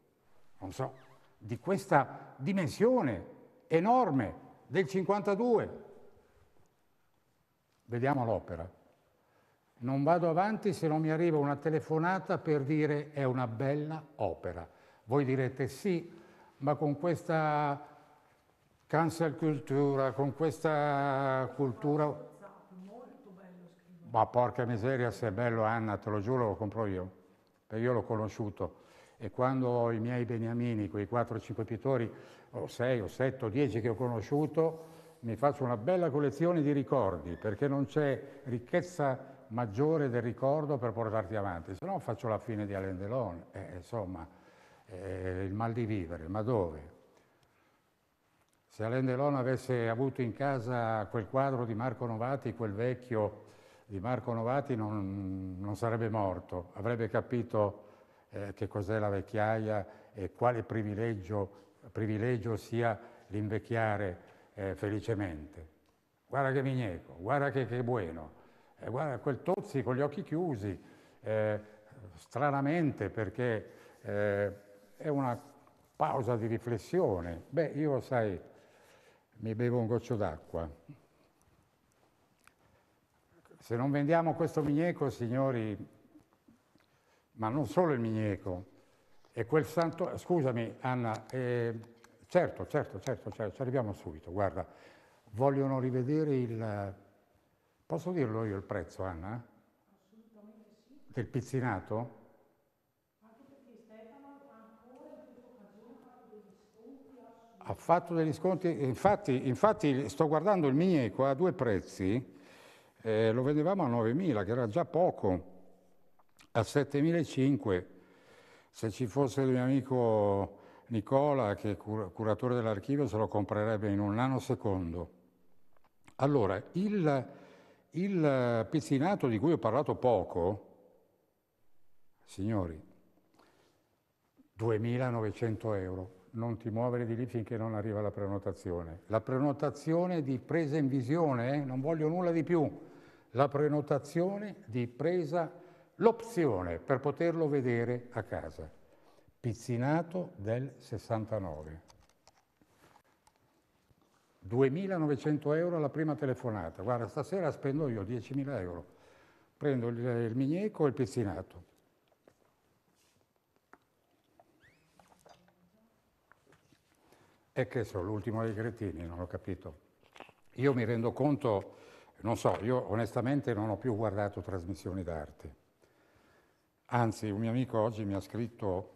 Non so, di questa dimensione enorme del 52, vediamo l'opera. Non vado avanti se non mi arriva una telefonata per dire è una bella opera. Voi direte sì, ma con questa cancel cultura, con questa cultura... Ma porca miseria, se è bello Anna, te lo giuro, lo compro io, perché io l'ho conosciuto. E quando i miei beniamini, quei 4-5 pittori, o 6 o 7 o 10 che ho conosciuto, mi faccio una bella collezione di ricordi, perché non c'è ricchezza maggiore del ricordo per portarti avanti, se no faccio la fine di Alain Delon, eh, insomma, eh, il mal di vivere, ma dove? Se Alain Delon avesse avuto in casa quel quadro di Marco Novati, quel vecchio di Marco Novati, non, non sarebbe morto, avrebbe capito eh, che cos'è la vecchiaia e quale privilegio, privilegio sia l'invecchiare eh, felicemente. Guarda che Migneco, guarda che, che buono, eh, guarda quel Tozzi con gli occhi chiusi, eh, stranamente perché eh, è una pausa di riflessione. Beh, io sai, mi bevo un goccio d'acqua. Se non vendiamo questo migneco, signori, ma non solo il migneco, e quel santo, scusami Anna, eh, Certo, certo, certo, certo, ci arriviamo subito. Guarda, vogliono rivedere il... Posso dirlo io il prezzo, Anna? Assolutamente sì. Del pizzinato? ha fatto degli sconti. Ha fatto degli sconti, eh, infatti, infatti sto guardando il Mieco a due prezzi, eh, lo vendevamo a 9.000, che era già poco, a 7.500. Se ci fosse il mio amico Nicola, che è curatore dell'archivio, se lo comprerebbe in un nanosecondo. Allora, il, il pizzinato di cui ho parlato poco, signori, 2.900 euro, non ti muovere di lì finché non arriva la prenotazione. La prenotazione di presa in visione, eh? non voglio nulla di più, la prenotazione di presa, l'opzione per poterlo vedere a casa. Pizzinato del 69. 2.900 euro alla prima telefonata. Guarda, stasera spendo io 10.000 euro. Prendo il, il migneco e il pizzinato. E che sono l'ultimo dei cretini, non ho capito. Io mi rendo conto, non so, io onestamente non ho più guardato trasmissioni d'arte. Anzi, un mio amico oggi mi ha scritto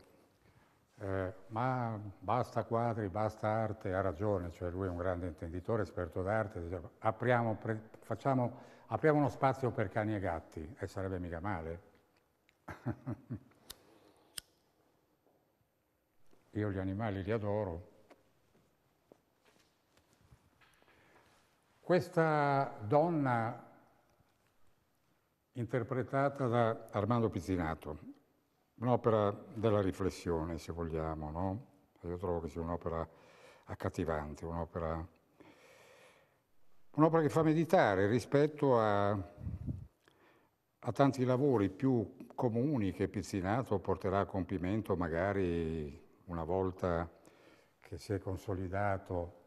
eh, ma basta quadri, basta arte, ha ragione, cioè lui è un grande intenditore, esperto d'arte, diceva, apriamo, pre, facciamo, apriamo uno spazio per cani e gatti e sarebbe mica male. Io gli animali li adoro. Questa donna interpretata da Armando Pizzinato, un'opera della riflessione, se vogliamo, no? Io trovo che sia un'opera accattivante, un'opera, un'opera che fa meditare rispetto a, a tanti lavori più comuni che Pizzinato porterà a compimento magari una volta che si è consolidato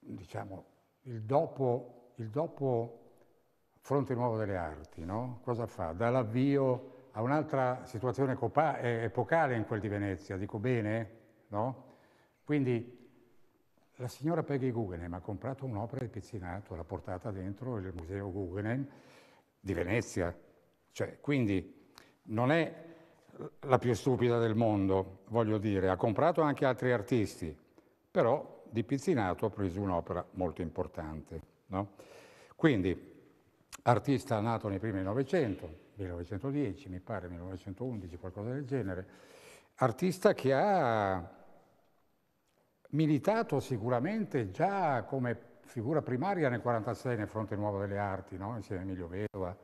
diciamo, il dopo, il dopo Fronte Nuovo delle Arti, no? cosa fa? Dall'avvio a un'altra situazione epocale in quel di Venezia, dico bene? No? Quindi la signora Peggy Guggenheim ha comprato un'opera di Pizzinato, l'ha portata dentro il museo Guggenheim di Venezia, cioè, quindi non è la più stupida del mondo, voglio dire, ha comprato anche altri artisti, però di Pizzinato ha preso un'opera molto importante. No? Quindi, artista nato nei primi Novecento, 1910, mi pare 1911, qualcosa del genere. Artista che ha militato sicuramente già come figura primaria nel 1946 nel Fronte Nuovo delle Arti, no? insieme a Emilio Vedova,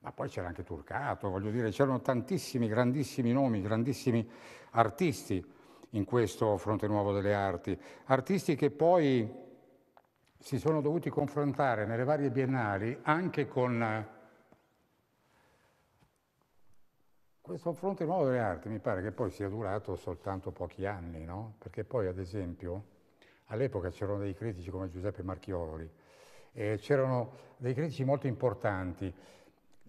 ma poi c'era anche Turcato, voglio dire, c'erano tantissimi grandissimi nomi, grandissimi artisti in questo Fronte Nuovo delle Arti, artisti che poi si sono dovuti confrontare nelle varie biennali anche con Questo fronte nuovo delle arti mi pare che poi sia durato soltanto pochi anni, no? perché poi ad esempio all'epoca c'erano dei critici come Giuseppe Marchioli, eh, c'erano dei critici molto importanti,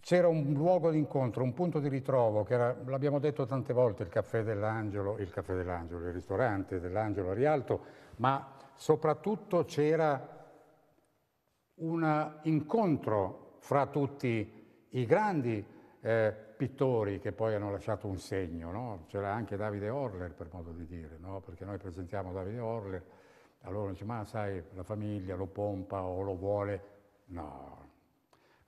c'era un luogo d'incontro, un punto di ritrovo che era, l'abbiamo detto tante volte, il caffè dell'Angelo, il caffè dell'Angelo, il ristorante dell'Angelo a Rialto, ma soprattutto c'era un incontro fra tutti i grandi eh, pittori che poi hanno lasciato un segno, no? c'era anche Davide Orler per modo di dire, no? perché noi presentiamo Davide Orler, allora dice ma sai la famiglia lo pompa o lo vuole, no.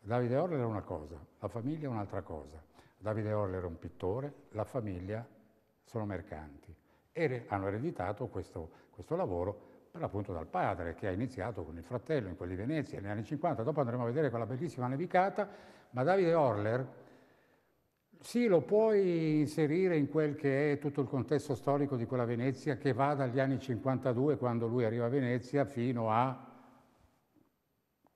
Davide Orler è una cosa, la famiglia è un'altra cosa. Davide Orler è un pittore, la famiglia sono mercanti e hanno ereditato questo, questo lavoro per l'appunto dal padre che ha iniziato con il fratello in quelli di Venezia negli anni 50, dopo andremo a vedere quella bellissima nevicata, ma Davide Orler sì, lo puoi inserire in quel che è tutto il contesto storico di quella Venezia che va dagli anni 52, quando lui arriva a Venezia, fino a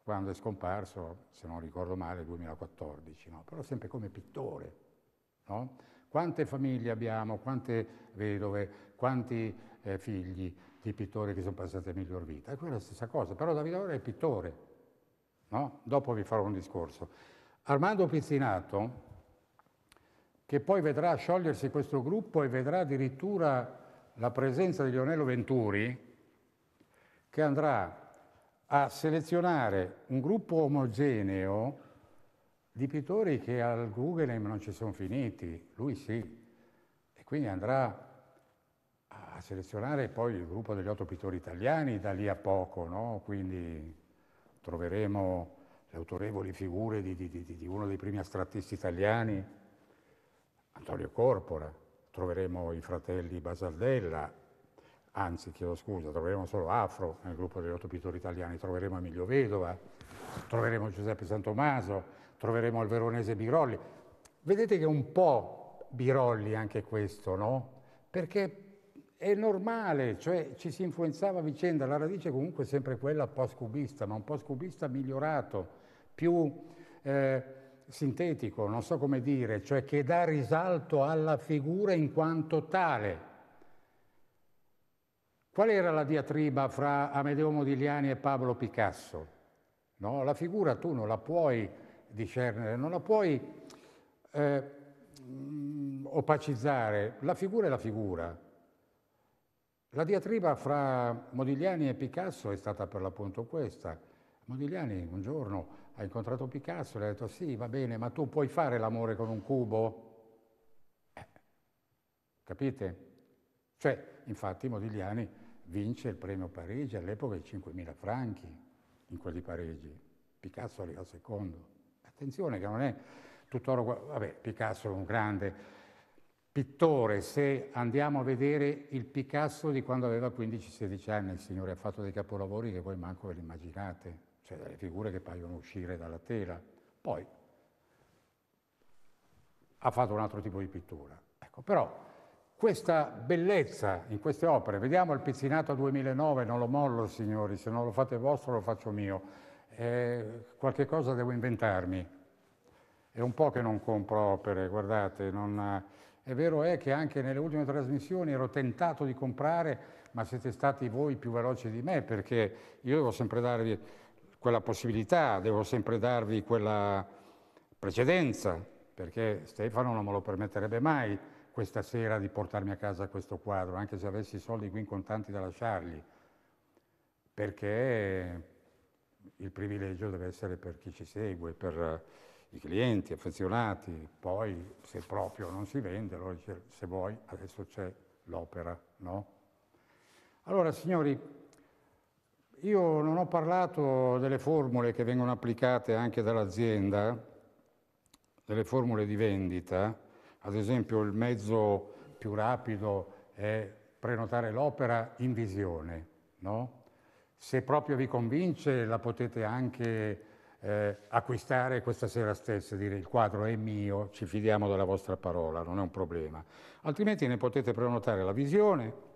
quando è scomparso, se non ricordo male, 2014, no? però sempre come pittore. No? Quante famiglie abbiamo, quante vedove, quanti eh, figli di pittori che sono passati a miglior vita? È quella stessa cosa, però Davide Ora è pittore. No? Dopo vi farò un discorso. Armando Pizzinato, che poi vedrà sciogliersi questo gruppo e vedrà addirittura la presenza di Lionello Venturi, che andrà a selezionare un gruppo omogeneo di pittori che al Guggenheim non ci sono finiti, lui sì, e quindi andrà a selezionare poi il gruppo degli otto pittori italiani da lì a poco, no? quindi troveremo le autorevoli figure di, di, di, di uno dei primi astrattisti italiani, Antonio Corpora, troveremo i fratelli Basaldella, anzi chiedo scusa, troveremo solo Afro nel gruppo degli otto pittori italiani, troveremo Emilio Vedova, troveremo Giuseppe Santomaso, troveremo il veronese Birolli. Vedete che è un po' Birolli anche questo, no? Perché è normale, cioè ci si influenzava a vicenda, la radice comunque è sempre quella post-cubista, ma un post-cubista migliorato, più... Eh, sintetico, non so come dire, cioè che dà risalto alla figura in quanto tale. Qual era la diatriba fra Amedeo Modigliani e Pablo Picasso? No, la figura tu non la puoi discernere, non la puoi eh, opacizzare, la figura è la figura. La diatriba fra Modigliani e Picasso è stata per l'appunto questa. Modigliani un giorno ha incontrato Picasso, gli ha detto sì, va bene, ma tu puoi fare l'amore con un cubo? Eh, capite? Cioè, infatti Modigliani vince il premio Parigi all'epoca di 5.000 franchi in quel di Parigi. Picasso arriva secondo. Attenzione che non è tutt'oro... Vabbè, Picasso è un grande pittore, se andiamo a vedere il Picasso di quando aveva 15-16 anni, il signore ha fatto dei capolavori che voi manco ve li immaginate cioè delle figure che paiono uscire dalla tela. Poi ha fatto un altro tipo di pittura. Ecco, però questa bellezza in queste opere, vediamo il pizzinato 2009, non lo mollo signori, se non lo fate vostro lo faccio mio, eh, qualche cosa devo inventarmi. È un po' che non compro opere, guardate, non... Eh, è vero è che anche nelle ultime trasmissioni ero tentato di comprare, ma siete stati voi più veloci di me perché io devo sempre darvi quella possibilità, devo sempre darvi quella precedenza, perché Stefano non me lo permetterebbe mai questa sera di portarmi a casa questo quadro, anche se avessi i soldi qui in contanti da lasciargli, perché il privilegio deve essere per chi ci segue, per eh, i clienti affezionati, poi se proprio non si vende, allora se vuoi adesso c'è l'opera, no? Allora signori, io non ho parlato delle formule che vengono applicate anche dall'azienda, delle formule di vendita, ad esempio il mezzo più rapido è prenotare l'opera in visione, no? Se proprio vi convince la potete anche eh, acquistare questa sera stessa, dire il quadro è mio, ci fidiamo della vostra parola, non è un problema. Altrimenti ne potete prenotare la visione,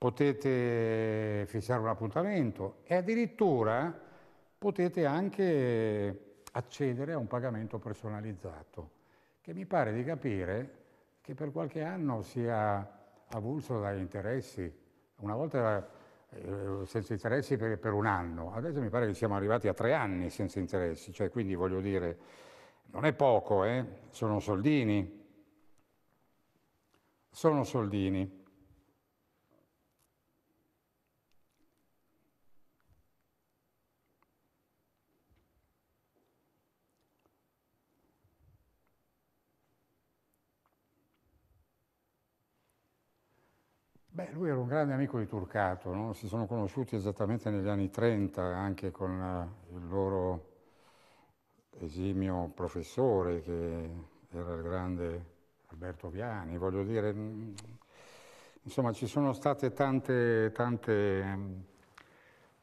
potete fissare un appuntamento e addirittura potete anche accedere a un pagamento personalizzato, che mi pare di capire che per qualche anno sia avulso da interessi. Una volta era eh, senza interessi per, per, un anno, adesso mi pare che siamo arrivati a tre anni senza interessi, cioè quindi voglio dire, non è poco, eh? sono soldini. Sono soldini. Beh, lui era un grande amico di Turcato, no? si sono conosciuti esattamente negli anni 30, anche con eh, il loro esimio professore, che era il grande Alberto Viani, voglio dire, mm, insomma ci sono state tante, tante,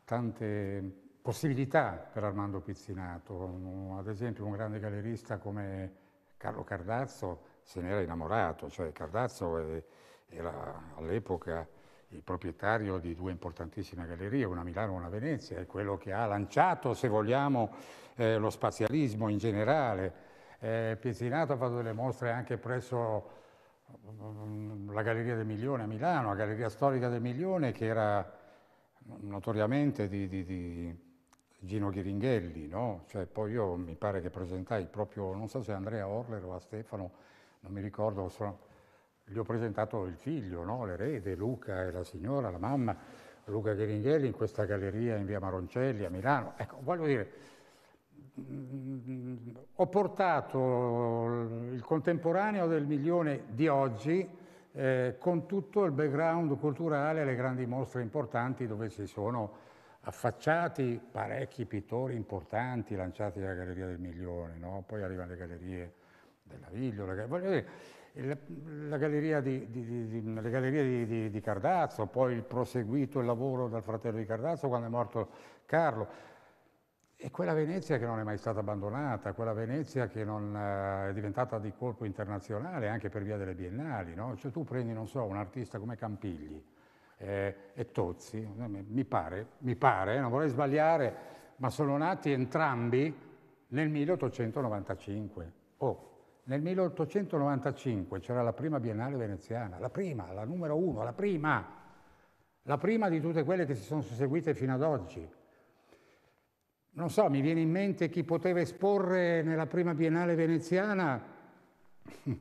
tante possibilità per Armando Pizzinato, ad esempio un grande gallerista come Carlo Cardazzo se n'era innamorato, cioè Cardazzo... È, era all'epoca il proprietario di due importantissime gallerie, una a Milano e una a Venezia, è quello che ha lanciato, se vogliamo, eh, lo spazialismo in generale. Eh, Pizzinato ha fatto delle mostre anche presso um, la Galleria del Milione a Milano, la Galleria Storica del Milione, che era notoriamente di, di, di Gino Ghiringhelli, no? cioè, poi io mi pare che presentai proprio, non so se Andrea Orler o a Stefano, non mi ricordo, sono, gli ho presentato il figlio, no? l'erede, Luca e la signora, la mamma, Luca Gheringhelli in questa galleria in via Maroncelli a Milano. Ecco, voglio dire, mh, mm, ho portato il contemporaneo del milione di oggi eh, con tutto il background culturale alle grandi mostre importanti dove si sono affacciati parecchi pittori importanti lanciati dalla Galleria del Milione, no? poi arrivano le gallerie della Viglio, voglio dire, la, la galleria di, di, di, le gallerie di, Cardazzo, poi il proseguito il lavoro dal fratello di Cardazzo quando è morto Carlo. E quella Venezia che non è mai stata abbandonata, quella Venezia che non, eh, è diventata di colpo internazionale anche per via delle biennali. No? Cioè, tu prendi, non so, un artista come Campigli eh, e Tozzi, eh, mi pare, mi pare, eh, non vorrei sbagliare, ma sono nati entrambi nel 1895. Oh, nel 1895 c'era la prima Biennale veneziana, la prima, la numero uno, la prima, la prima di tutte quelle che si sono susseguite fino ad oggi. Non so, mi viene in mente chi poteva esporre nella prima Biennale veneziana,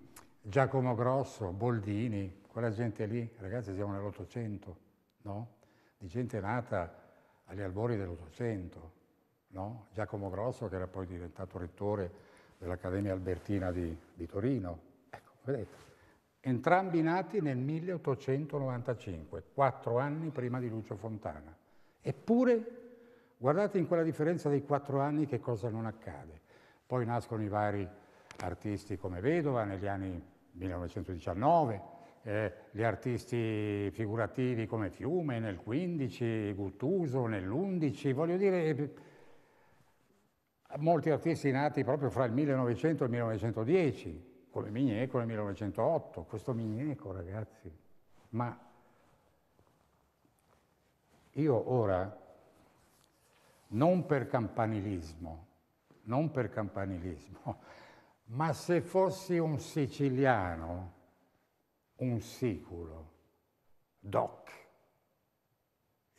Giacomo Grosso, Boldini, quella gente lì, ragazzi siamo nell'Ottocento, no? Di gente nata agli albori dell'Ottocento, no? Giacomo Grosso che era poi diventato rettore dell'Accademia Albertina di, di Torino. Ecco, vedete, entrambi nati nel 1895, quattro anni prima di Lucio Fontana. Eppure, guardate in quella differenza dei quattro anni che cosa non accade. Poi nascono i vari artisti come Vedova negli anni 1919, eh, gli artisti figurativi come Fiume nel 15, Guttuso nell'11, voglio dire molti artisti nati proprio fra il 1900 e il 1910, come Migneco nel 1908, questo Migneco ragazzi, ma io ora, non per campanilismo, non per campanilismo, ma se fossi un siciliano, un siculo, doc,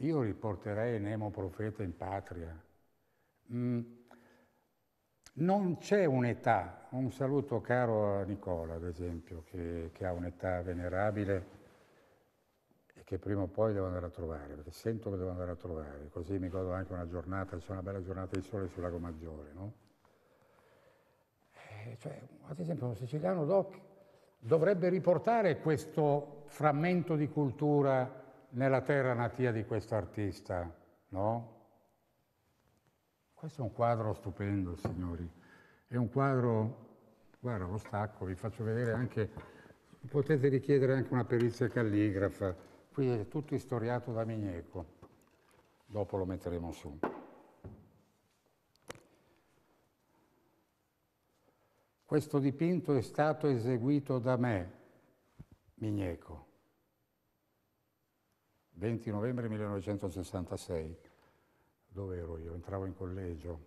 io riporterei Nemo Profeta in patria. Mm non c'è un'età, un saluto caro a Nicola ad esempio, che, che ha un'età venerabile e che prima o poi devo andare a trovare, perché sento che devo andare a trovare, così mi godo anche una giornata, c'è una bella giornata di sole sul lago Maggiore, no? Eh, cioè, ad esempio un siciliano doc dovrebbe riportare questo frammento di cultura nella terra natia di questo artista, no? Questo è un quadro stupendo, signori. È un quadro, guarda, lo stacco, vi faccio vedere anche, potete richiedere anche una perizia calligrafa. Qui è tutto istoriato da Migneco. Dopo lo metteremo su. Questo dipinto è stato eseguito da me, Migneco, 20 novembre 1966 dove ero io? Entravo in collegio,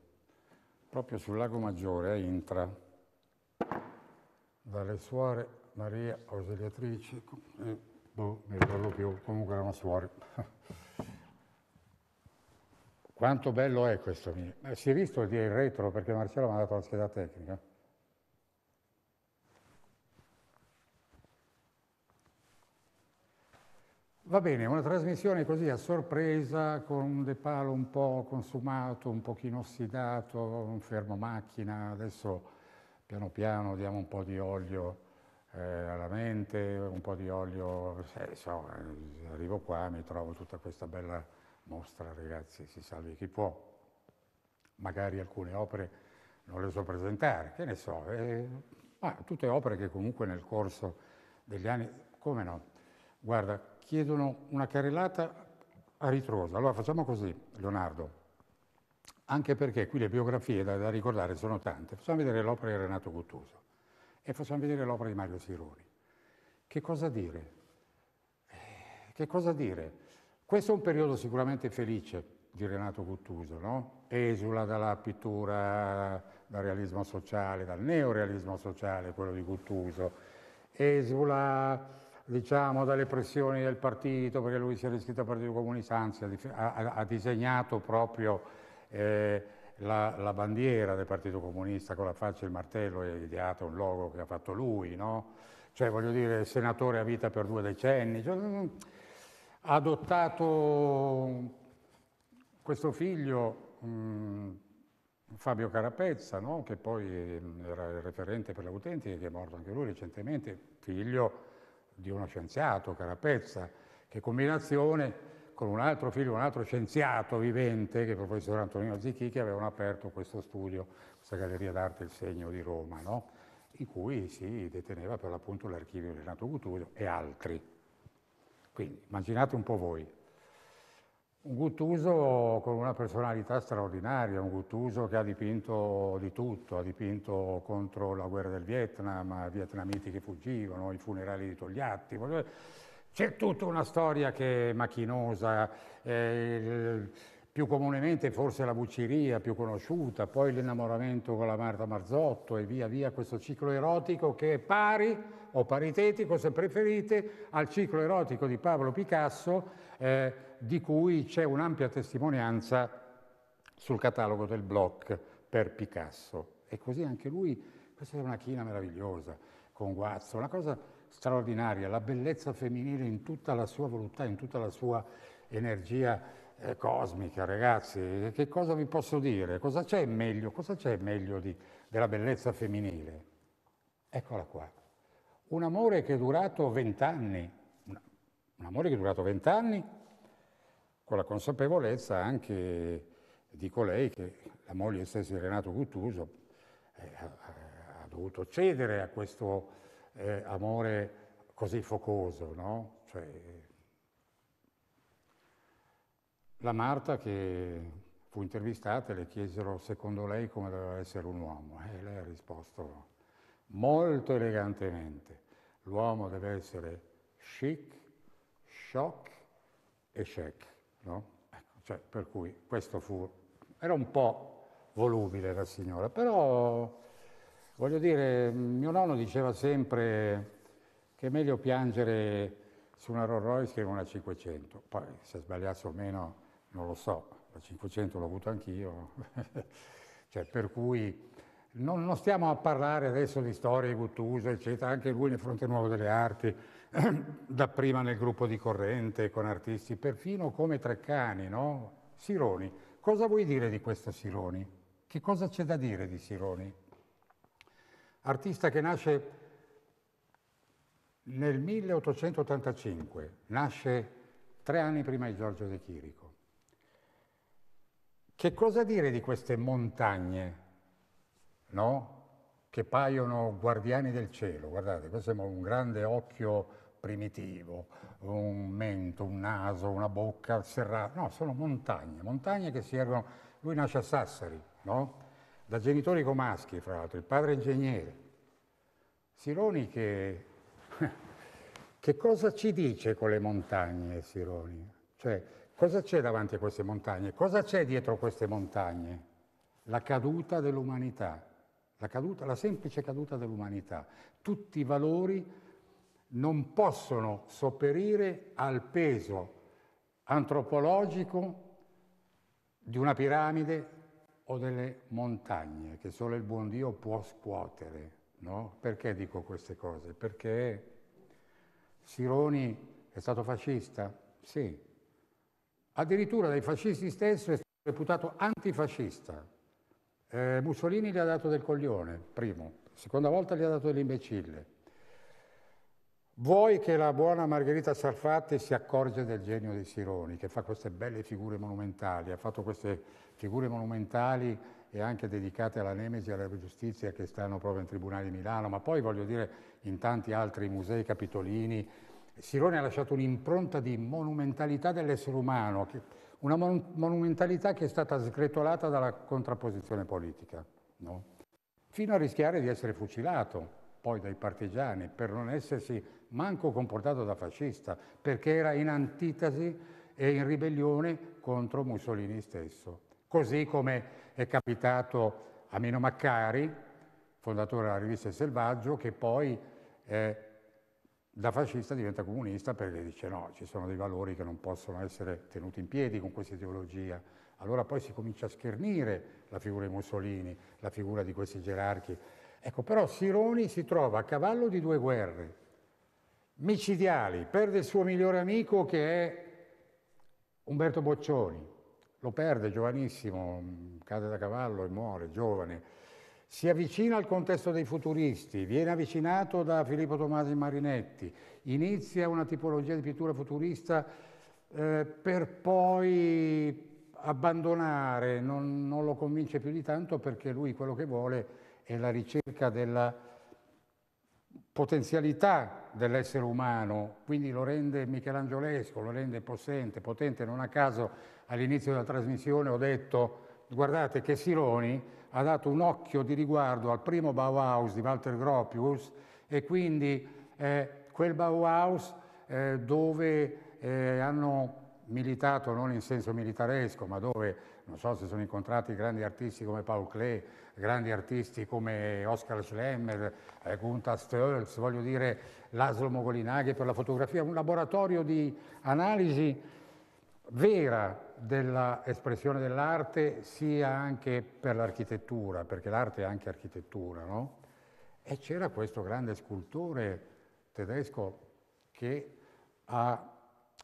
proprio sul Lago Maggiore, a eh, Intra, dalle suore Maria Ausiliatrice, eh, boh, mi ricordo più, comunque erano suore. Quanto bello è questo mio. Eh, si è visto il dia in retro perché Marcello mi ha dato la scheda tecnica? Va bene, una trasmissione così a sorpresa, con un Palo un po' consumato, un pochino ossidato, un fermo macchina, adesso piano piano diamo un po' di olio eh, alla mente, un po' di olio, eh, so, arrivo qua e mi trovo tutta questa bella mostra, ragazzi, si salvi chi può. Magari alcune opere non le so presentare, che ne so, eh, ma tutte opere che comunque nel corso degli anni, come no? Guarda, chiedono una carrellata a ritroso. Allora facciamo così, Leonardo, anche perché qui le biografie da, da ricordare sono tante. Facciamo vedere l'opera di Renato Guttuso e facciamo vedere l'opera di Mario Sironi. Che cosa dire? Eh, che cosa dire? Questo è un periodo sicuramente felice di Renato Guttuso, no? esula dalla pittura, dal realismo sociale, dal neorealismo sociale, quello di Guttuso, esula diciamo, dalle pressioni del partito, perché lui si era iscritto al Partito Comunista, anzi ha, ha, disegnato proprio eh, la, la, bandiera del Partito Comunista con la faccia e il martello e ha ideato un logo che ha fatto lui, no? Cioè, voglio dire, senatore a vita per due decenni. Cioè, mm, ha adottato questo figlio, mh, mm, Fabio Carapezza, no? che poi mm, era il referente per l'autentica, che è morto anche lui recentemente, figlio di uno scienziato, Carapezza, che in combinazione con un altro figlio, un altro scienziato vivente, che è il professor Antonino Zichichi, avevano aperto questo studio, questa Galleria d'Arte Il Segno di Roma, no? in cui si deteneva per l'appunto l'archivio di Renato Guttuso e altri. Quindi immaginate un po' voi, un Guttuso con una personalità straordinaria, un Guttuso che ha dipinto di tutto, ha dipinto contro la guerra del Vietnam, vietnamiti che fuggivano, i funerali di Togliatti. C'è tutta una storia che è macchinosa, eh, più comunemente forse la buceria più conosciuta, poi l'innamoramento con la Marta Marzotto e via via questo ciclo erotico che è pari o paritetico, se preferite, al ciclo erotico di Pablo Picasso. Eh, di cui c'è un'ampia testimonianza sul catalogo del Bloch per Picasso. E così anche lui, questa è una china meravigliosa, con guazzo, una cosa straordinaria, la bellezza femminile in tutta la sua volontà, in tutta la sua energia eh, cosmica, ragazzi. Che cosa vi posso dire? Cosa c'è meglio, cosa c'è meglio di, della bellezza femminile? Eccola qua. Un amore che è durato vent'anni, un amore che è durato vent'anni con la consapevolezza anche di colei che la moglie stessa di Renato Guttuso eh, ha, dovuto cedere a questo eh, amore così focoso, no? Cioè, la Marta che fu intervistata le chiesero secondo lei come doveva essere un uomo e lei ha risposto molto elegantemente, l'uomo deve essere chic, shock e check. No? Ecco, cioè, per cui questo fu... Era un po' volubile la signora, però voglio dire, mio nonno diceva sempre che è meglio piangere su una Rolls Royce che in una 500. Poi se sbagliasse o meno non lo so, la 500 l'ho avuto anch'io. cioè, per cui non, non, stiamo a parlare adesso di storie, Guttuso, eccetera, anche lui nel fronte nuovo delle arti dapprima nel gruppo di corrente, con artisti, perfino come Treccani, no? Sironi. Cosa vuoi dire di questo Sironi? Che cosa c'è da dire di Sironi? Artista che nasce nel 1885, nasce tre anni prima di Giorgio De Chirico. Che cosa dire di queste montagne, no? Che paiono guardiani del cielo. Guardate, questo è un grande occhio primitivo, un mento, un naso, una bocca serrata, no, sono montagne, montagne che si erano, Lui nasce a Sassari, no? Da genitori comaschi, fra l'altro, il padre è ingegnere. Sironi che... che cosa ci dice con le montagne, Sironi? Cioè, cosa c'è davanti a queste montagne? Cosa c'è dietro queste montagne? La caduta dell'umanità, la, caduta, la semplice caduta dell'umanità. Tutti i valori non possono sopperire al peso antropologico di una piramide o delle montagne che solo il buon Dio può scuotere. No? Perché dico queste cose? Perché Sironi è stato fascista? Sì. Addirittura dai fascisti stessi è stato reputato antifascista. Eh, Mussolini gli ha dato del coglione, primo. Seconda volta gli ha dato dell'imbecille Vuoi che la buona Margherita Sarfatti si accorge del genio di Sironi, che fa queste belle figure monumentali, ha fatto queste figure monumentali e anche dedicate alla Nemesi e alla giustizia che stanno proprio in Tribunale di Milano, ma poi voglio dire in tanti altri musei capitolini. Sironi ha lasciato un'impronta di monumentalità dell'essere umano, una mon monumentalità che è stata sgretolata dalla contrapposizione politica, no? fino a rischiare di essere fucilato poi dai partigiani per non essersi manco comportato da fascista, perché era in antitasi e in ribellione contro Mussolini stesso. Così come è capitato a Mino Maccari, fondatore della rivista Il Selvaggio, che poi eh, da fascista diventa comunista perché dice no, ci sono dei valori che non possono essere tenuti in piedi con questa ideologia. Allora poi si comincia a schernire la figura di Mussolini, la figura di questi gerarchi. Ecco, però Sironi si trova a cavallo di due guerre, micidiali, perde il suo migliore amico che è Umberto Boccioni, lo perde giovanissimo, cade da cavallo e muore giovane. Si avvicina al contesto dei futuristi, viene avvicinato da Filippo Tomasi Marinetti, inizia una tipologia di pittura futurista eh, per poi abbandonare, non, non lo convince più di tanto perché lui quello che vuole è la ricerca della potenzialità dell'essere umano, quindi lo rende michelangiolesco, lo rende possente, potente. Non a caso all'inizio della trasmissione ho detto guardate che Sironi ha dato un occhio di riguardo al primo Bauhaus di Walter Gropius e quindi eh, quel Bauhaus eh, dove eh, hanno militato non in senso militaresco, ma dove, non so se sono incontrati grandi artisti come Paul Klee, grandi artisti come Oscar Schlemmer, eh, Gunther Stölz, voglio dire Laszlo Mogolinaghi per la fotografia, un laboratorio di analisi vera dell'espressione dell'arte sia anche per l'architettura, perché l'arte è anche architettura, no? E c'era questo grande scultore tedesco che ha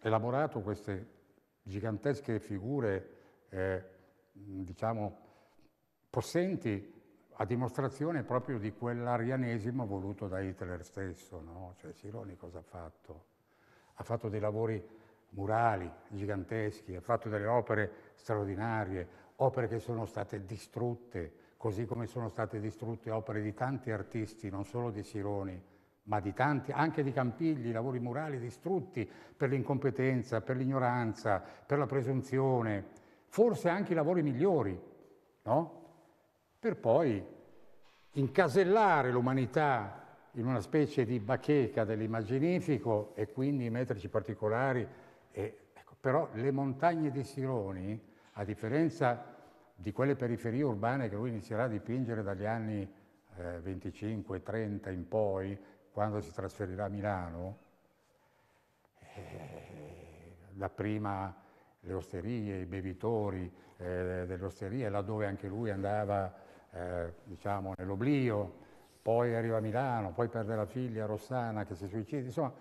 elaborato queste gigantesche figure, eh, diciamo, possenti a dimostrazione proprio di quell'arianesimo voluto da Hitler stesso, no? cioè Cironi cosa ha fatto? Ha fatto dei lavori murali giganteschi, ha fatto delle opere straordinarie, opere che sono state distrutte, così come sono state distrutte opere di tanti artisti, non solo di Cironi, ma di tanti, anche di Campigli, lavori murali distrutti per l'incompetenza, per l'ignoranza, per la presunzione, forse anche i lavori migliori, no? per poi incasellare l'umanità in una specie di bacheca dell'immaginifico e quindi metrici particolari. E, ecco, però le montagne di Sironi, a differenza di quelle periferie urbane che lui inizierà a dipingere dagli anni eh, 25-30 in poi, quando si trasferirà a Milano, eh, prima le osterie, i bevitori eh, delle osterie, laddove anche lui andava eh, diciamo, nell'oblio, poi arriva a Milano, poi perde la figlia Rossana che si suicida. Insomma,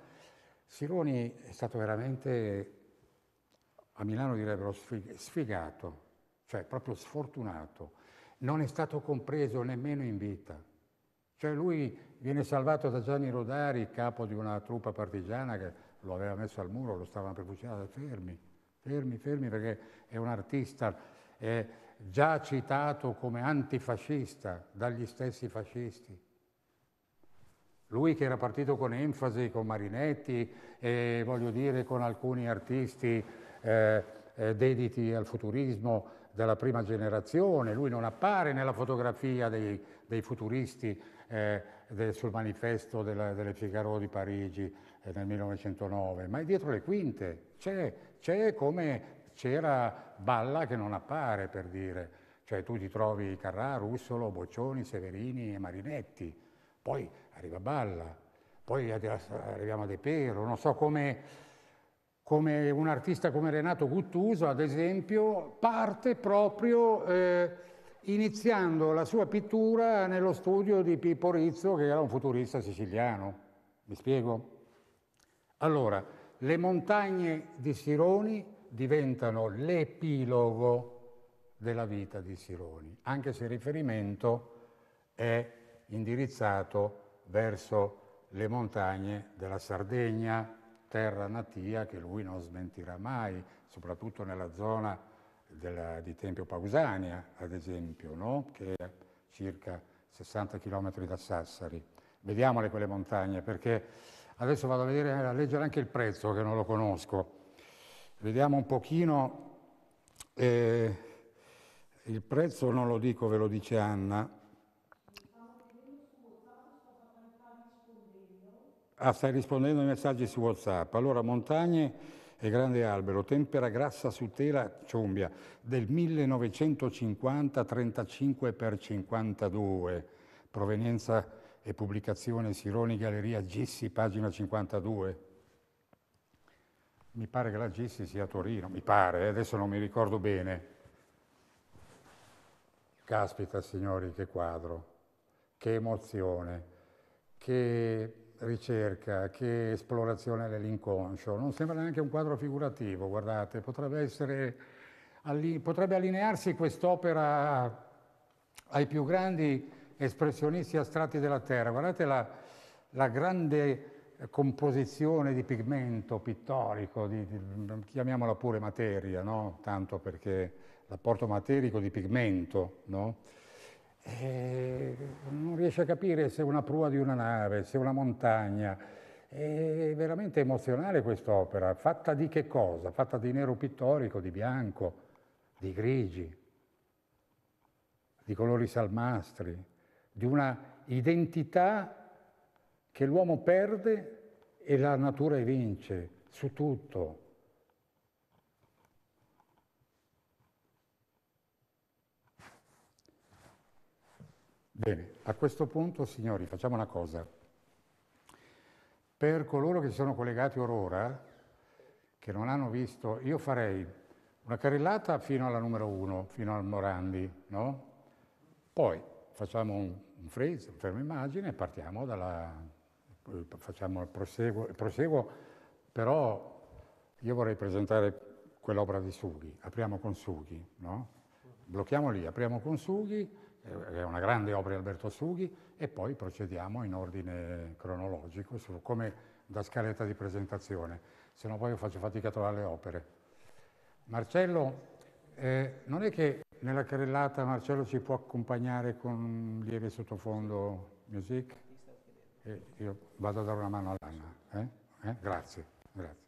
Siloni è stato veramente, a Milano direbbero, sfigato, cioè proprio sfortunato. Non è stato compreso nemmeno in vita. Cioè lui viene salvato da Gianni Rodari, capo di una truppa partigiana che lo aveva messo al muro, lo stavano per fucilare, ah, fermi, fermi, fermi perché è un artista. Eh, già citato come antifascista dagli stessi fascisti. Lui che era partito con enfasi con Marinetti e voglio dire con alcuni artisti eh, eh, dediti al futurismo della prima generazione, lui non appare nella fotografia dei, dei futuristi eh, del, sul manifesto della, delle Figaro di Parigi eh, nel 1909, ma è dietro le quinte, c'è, c'è come c'era Balla che non appare, per dire. Cioè tu ti trovi Carrà, Russolo, Boccioni, Severini e Marinetti. Poi arriva Balla, poi arriviamo a De Pero. Non so come, come un artista come Renato Guttuso, ad esempio, parte proprio... Eh, iniziando la sua pittura nello studio di Pippo Rizzo, che era un futurista siciliano. Mi spiego? Allora, le montagne di Sironi diventano l'epilogo della vita di Sironi, anche se il riferimento è indirizzato verso le montagne della Sardegna, terra natia che lui non smentirà mai, soprattutto nella zona della, di Tempio Pausania, ad esempio, no? che è circa 60 km da Sassari. Vediamole quelle montagne perché adesso vado a, vedere, a leggere anche il prezzo che non lo conosco. Vediamo un pochino, eh, il prezzo non lo dico, ve lo dice Anna. Ah, stai rispondendo ai messaggi su WhatsApp. Allora, Montagne e grande albero, tempera grassa su tela ciombia del 1950 35 x 52, provenienza e pubblicazione Sironi Galleria Gessi, pagina 52. Mi pare che la Gissi sia a Torino, mi pare, eh, adesso non mi ricordo bene. Caspita signori, che quadro, che emozione, che ricerca, che esplorazione dell'inconscio. Non sembra neanche un quadro figurativo, guardate, potrebbe, essere, potrebbe allinearsi quest'opera ai più grandi espressionisti astratti della Terra. Guardate la, la grande composizione di pigmento pittorico, di, di, chiamiamola pure materia, no? tanto perché l'apporto materico di pigmento, no? non riesce a capire se è una prua di una nave, se è una montagna. È veramente emozionale quest'opera, fatta di che cosa? Fatta di nero pittorico, di bianco, di grigi, di colori salmastri, di una identità che l'uomo perde e la natura vince su tutto. Bene, a questo punto, signori, facciamo una cosa. Per coloro che si sono collegati orora, ora, che non hanno visto, io farei una carrellata fino alla numero uno, fino al Morandi, no? Poi facciamo un, un freeze, un fermo immagine e partiamo dalla, eh, facciamo il proseguo. Il proseguo però io vorrei presentare quell'opera di Sughi, apriamo con Sughi, no? blocchiamo lì, apriamo con Sughi, eh, è una grande opera di Alberto Sughi, e poi procediamo in ordine cronologico, come da scaletta di presentazione, se no poi io faccio fatica a trovare le opere. Marcello, eh, non è che nella carrellata Marcello ci può accompagnare con un lieve sottofondo music? Eh, io vado a dare una mano all'Anna. Eh? Eh? Grazie, grazie.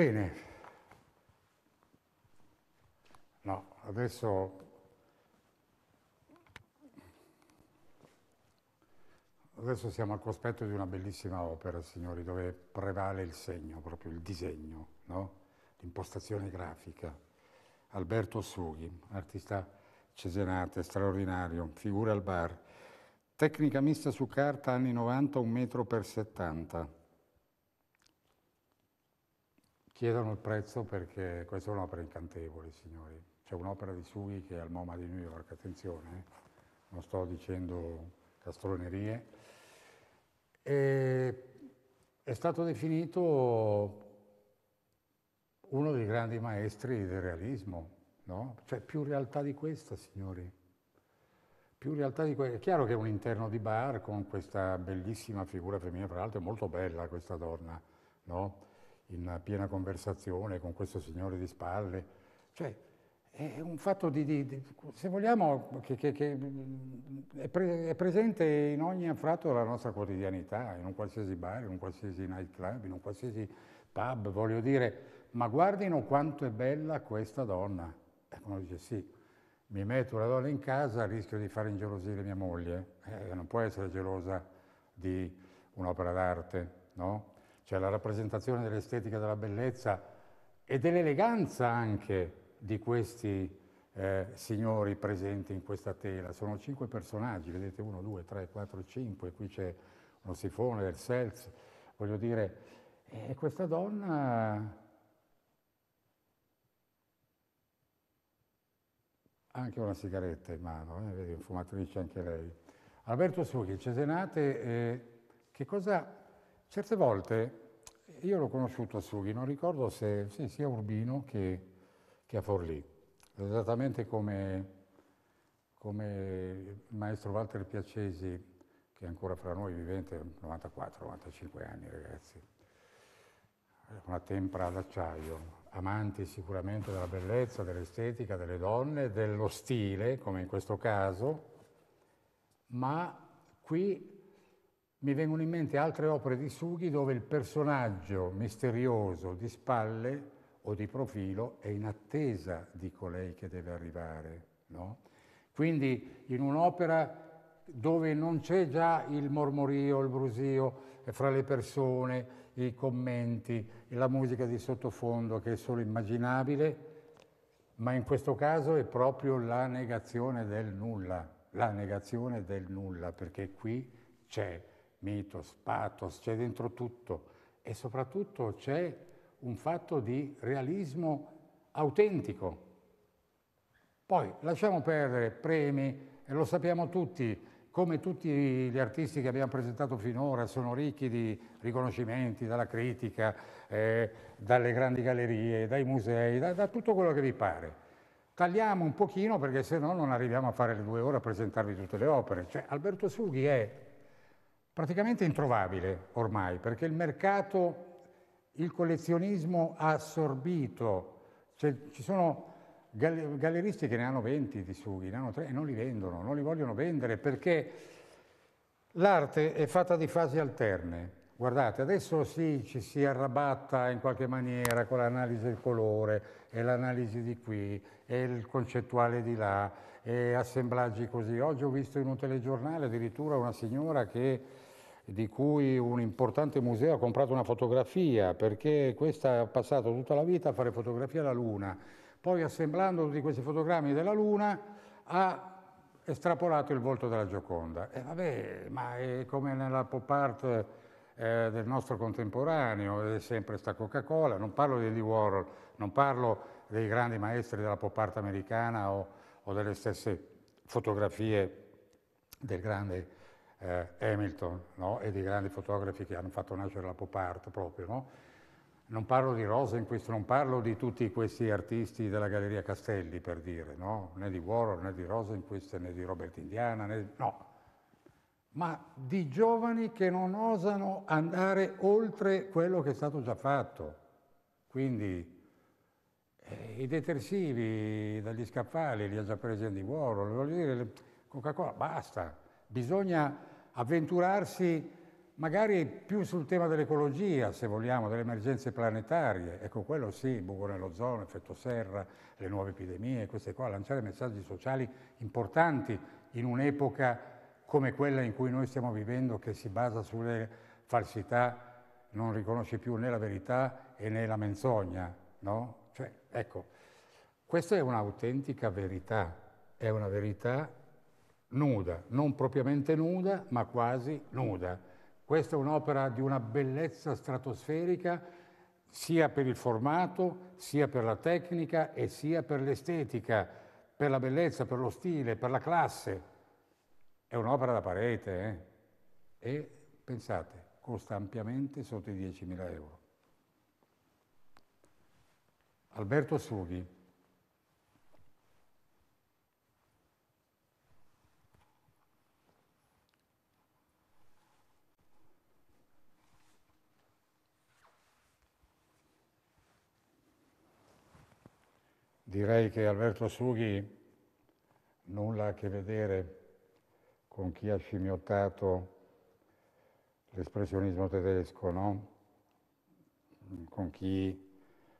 Bene, no, adesso Adesso siamo al cospetto di una bellissima opera, signori, dove prevale il segno, proprio il disegno, no? l'impostazione grafica. Alberto Sughi, artista cesenate, straordinario, figura al bar, tecnica mista su carta anni 90, 1 metro per 70 chiedono il prezzo perché questa è un'opera incantevole, signori. C'è un'opera di Sughi che è al MoMA di New York, attenzione, eh. non sto dicendo castronerie. E è stato definito uno dei grandi maestri del realismo, no? Cioè più realtà di questa, signori. Più realtà di questa. È chiaro che è un interno di bar con questa bellissima figura femminile, fra l'altro è molto bella questa donna, no? in piena conversazione con questo signore di spalle. Cioè, è un fatto di, di, di se vogliamo, che, che, che è, pre, è, presente in ogni affratto della nostra quotidianità, in un qualsiasi bar, in un qualsiasi nightclub, in un qualsiasi pub, voglio dire, ma guardino quanto è bella questa donna. E uno dice sì, mi metto la donna in casa, rischio di fare ingelosire mia moglie, eh, non può essere gelosa di un'opera d'arte, no? cioè la rappresentazione dell'estetica della bellezza e dell'eleganza anche di questi eh, signori presenti in questa tela. Sono cinque personaggi, vedete uno, due, tre, quattro, cinque, qui c'è uno sifone del Seltz, voglio dire, eh, questa donna anche una sigaretta in mano, eh, vedi, fumatrice anche lei. Alberto Sughi, Cesenate, eh, che cosa Certe volte, io l'ho conosciuto a Sughi, non ricordo se sì, sia a Urbino che, che, a Forlì, esattamente come, come il maestro Walter Piacesi, che è ancora fra noi vivente, 94-95 anni ragazzi, una tempra d'acciaio, amanti sicuramente della bellezza, dell'estetica, delle donne, dello stile, come in questo caso, ma qui mi vengono in mente altre opere di Sughi dove il personaggio misterioso di spalle o di profilo è in attesa di colei che deve arrivare. No? Quindi in un'opera dove non c'è già il mormorio, il brusio eh, fra le persone, i commenti, la musica di sottofondo che è solo immaginabile, ma in questo caso è proprio la negazione del nulla, la negazione del nulla, perché qui c'è mitos, pathos, c'è dentro tutto e soprattutto c'è un fatto di realismo autentico. Poi lasciamo perdere premi, e lo sappiamo tutti, come tutti gli artisti che abbiamo presentato finora sono ricchi di riconoscimenti dalla critica, eh, dalle grandi gallerie, dai musei, da, da tutto quello che vi pare. Tagliamo un pochino perché se no non arriviamo a fare le due ore a presentarvi tutte le opere. Cioè, Alberto Sughi è praticamente introvabile ormai, perché il mercato, il collezionismo ha assorbito, cioè, ci sono galleristi che ne hanno 20 di sughi, ne hanno 3 e non li vendono, non li vogliono vendere perché l'arte è fatta di fasi alterne. Guardate, adesso sì, ci si arrabatta in qualche maniera con l'analisi del colore e l'analisi di qui e il concettuale di là e assemblaggi così. Oggi ho visto in un telegiornale addirittura una signora che di cui un importante museo ha comprato una fotografia, perché questa ha passato tutta la vita a fare fotografia alla Luna. Poi assemblando tutti questi fotogrammi della Luna ha estrapolato il volto della Gioconda. E vabbè, ma è come nella pop art eh, del nostro contemporaneo, è sempre sta Coca-Cola, non parlo di Andy Warhol, non parlo dei grandi maestri della pop art americana o, o delle stesse fotografie del grande eh, Hamilton no? e dei grandi fotografi che hanno fatto nascere la pop art proprio. No? Non parlo di questo, non parlo di tutti questi artisti della Galleria Castelli, per dire, no? né di Warhol, né di questo, né di Robert Indiana, né... no, ma di giovani che non osano andare oltre quello che è stato già fatto. Quindi eh, i detersivi dagli scaffali li ha già presi Andy Warhol, voglio dire, Coca-Cola, basta. Bisogna avventurarsi magari più sul tema dell'ecologia, se vogliamo, delle emergenze planetarie, ecco quello sì, buco nell'ozono, effetto serra, le nuove epidemie, queste qua, lanciare messaggi sociali importanti in un'epoca come quella in cui noi stiamo vivendo che si basa sulle falsità, non riconosce più né la verità e né la menzogna, no? Cioè, ecco, questa è un'autentica verità, è una verità nuda, non propriamente nuda, ma quasi nuda. Questa è un'opera di una bellezza stratosferica sia per il formato, sia per la tecnica e sia per l'estetica, per la bellezza, per lo stile, per la classe. È un'opera da parete, eh? E pensate, costa ampiamente sotto i 10.000 euro. Alberto Sughi, Direi che Alberto Sughi nulla a che vedere con chi ha scimmiottato l'espressionismo tedesco, no? con chi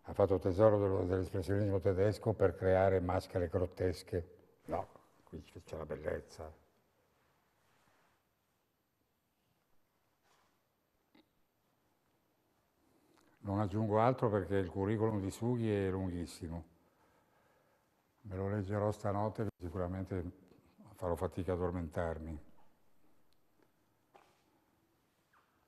ha fatto tesoro dell'espressionismo tedesco per creare maschere grottesche. No, qui c'è la bellezza. Non aggiungo altro perché il curriculum di Sughi è lunghissimo. Me lo leggerò stanotte, sicuramente farò fatica a addormentarmi.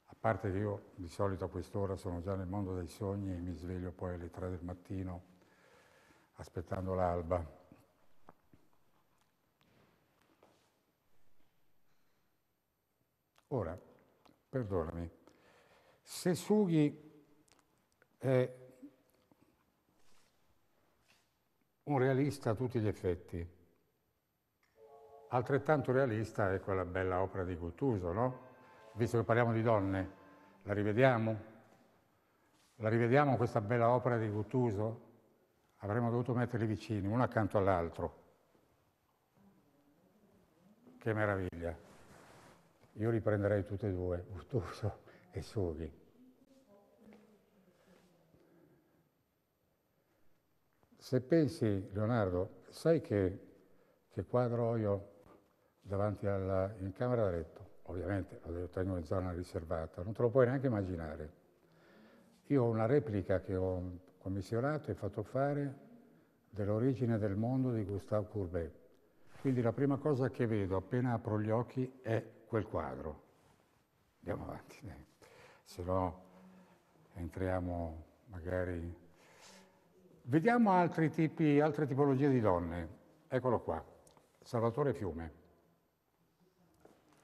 A parte che io di solito a quest'ora sono già nel mondo dei sogni e mi sveglio poi alle tre del mattino aspettando l'alba. Ora, perdonami, se Sughi è un realista a tutti gli effetti. Altrettanto realista è quella bella opera di Guttuso, no? Visto che parliamo di donne, la rivediamo? La rivediamo questa bella opera di Guttuso? Avremmo dovuto metterli vicini, uno accanto all'altro. Che meraviglia. Io riprenderei tutte e due, Guttuso e Sughi. Se pensi, Leonardo, sai che, che quadro ho io davanti alla, in camera da letto? Ovviamente lo tengo in zona riservata, non te lo puoi neanche immaginare. Io ho una replica che ho commissionato e fatto fare dell'origine del mondo di Gustave Courbet. Quindi la prima cosa che vedo appena apro gli occhi è quel quadro. Andiamo avanti, se no entriamo magari Vediamo altri tipi, altre tipologie di donne. Eccolo qua, Salvatore Fiume.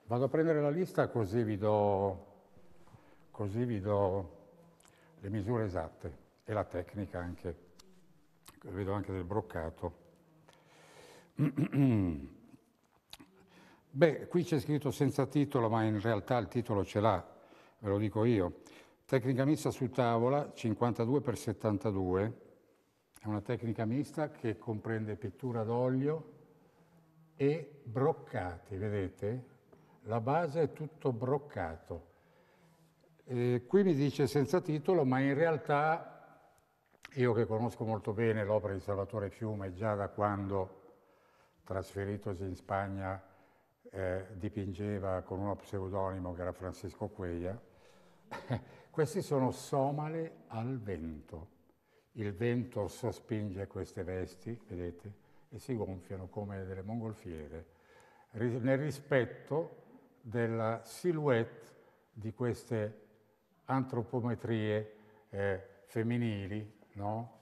Vado a prendere la lista così vi do, così vi do le misure esatte e la tecnica anche. Vedo anche del broccato. Beh, qui c'è scritto senza titolo, ma in realtà il titolo ce l'ha, ve lo dico io. Tecnica mista su tavola 52 x 72 è una tecnica mista che comprende pittura d'olio e broccati, vedete? La base è tutto broccato. E qui mi dice senza titolo, ma in realtà io che conosco molto bene l'opera di Salvatore Fiume già da quando, trasferitosi in Spagna, eh, dipingeva con uno pseudonimo che era Francisco Queia, questi sono somale al vento il vento sospinge queste vesti, vedete, e si gonfiano come delle mongolfiere, nel rispetto della silhouette di queste antropometrie eh, femminili, no?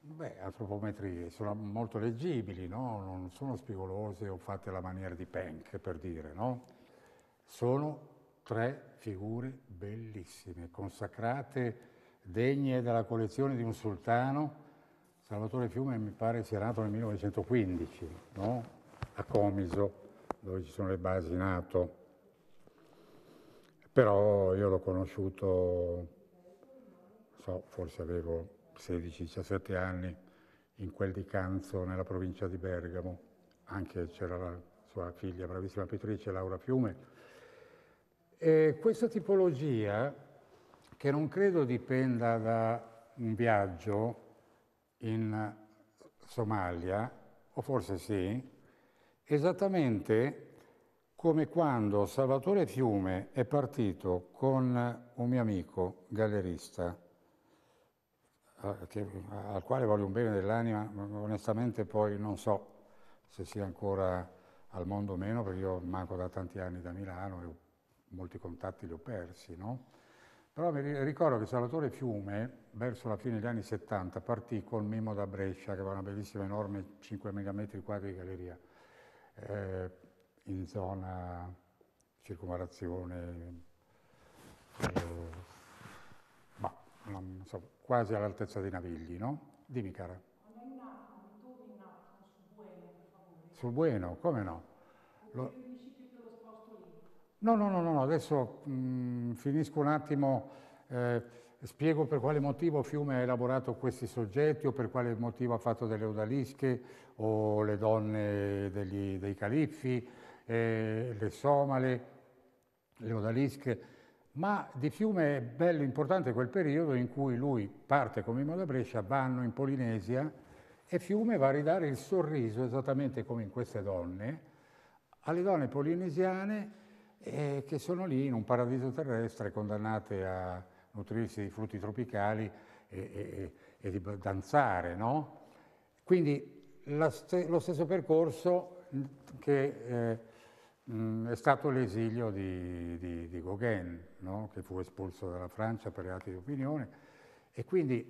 Beh, antropometrie sono molto leggibili, no? non sono spigolose o fatte alla maniera di Penck, per dire, no? Sono tre figure bellissime, consacrate degne della collezione di un sultano, Salvatore Fiume mi pare sia nato nel 1915, no? a Comiso, dove ci sono le basi NATO. Però io l'ho conosciuto, so, forse avevo 16-17 anni, in quel di Canzo, nella provincia di Bergamo, anche c'era la sua figlia, bravissima pittrice Laura Fiume. E questa tipologia che non credo dipenda da un viaggio in Somalia, o forse sì, esattamente come quando Salvatore Fiume è partito con un mio amico gallerista, che, al quale voglio un bene dell'anima, onestamente poi non so se sia ancora al mondo o meno, perché io manco da tanti anni da Milano e molti contatti li ho persi, no? Però mi ricordo che Salvatore Fiume, verso la fine degli anni 70, partì col Mimo da Brescia, che aveva una bellissima, enorme 5 megametri quadri di galleria, eh, in zona circumvalazione, eh, ma, non, so, quasi all'altezza dei Navigli, no? Dimmi cara. è Sul Bueno, come no? Lo, No, no, no, no. adesso mh, mm, finisco un attimo, eh, spiego per quale motivo Fiume ha elaborato questi soggetti o per quale motivo ha fatto delle odalische o le donne degli, dei califfi, eh, le somale, le odalische. Ma di Fiume è bello importante quel periodo in cui lui parte con Mimmo da Brescia, vanno in Polinesia e Fiume va a ridare il sorriso, esattamente come in queste donne, alle donne polinesiane e che sono lì in un paradiso terrestre condannate a nutrirsi di frutti tropicali e, e, e di danzare. No? Quindi st lo stesso percorso che eh, mh, è stato l'esilio di, di, di, Gauguin, no? che fu espulso dalla Francia per reati di opinione, e quindi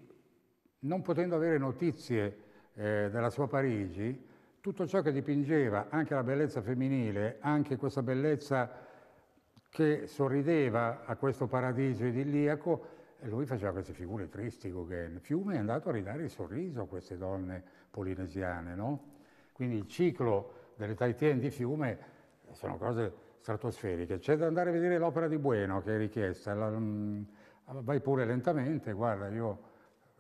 non potendo avere notizie eh, della sua Parigi, tutto ciò che dipingeva, anche la bellezza femminile, anche questa bellezza che sorrideva a questo paradiso idilliaco e lui faceva queste figure tristi, Gauguin. Fiume è andato a ridare il sorriso a queste donne polinesiane, no? Quindi il ciclo delle Taitien di Fiume sono cose stratosferiche. C'è da andare a vedere l'opera di Bueno che è richiesta, la, mm, vai pure lentamente, guarda, io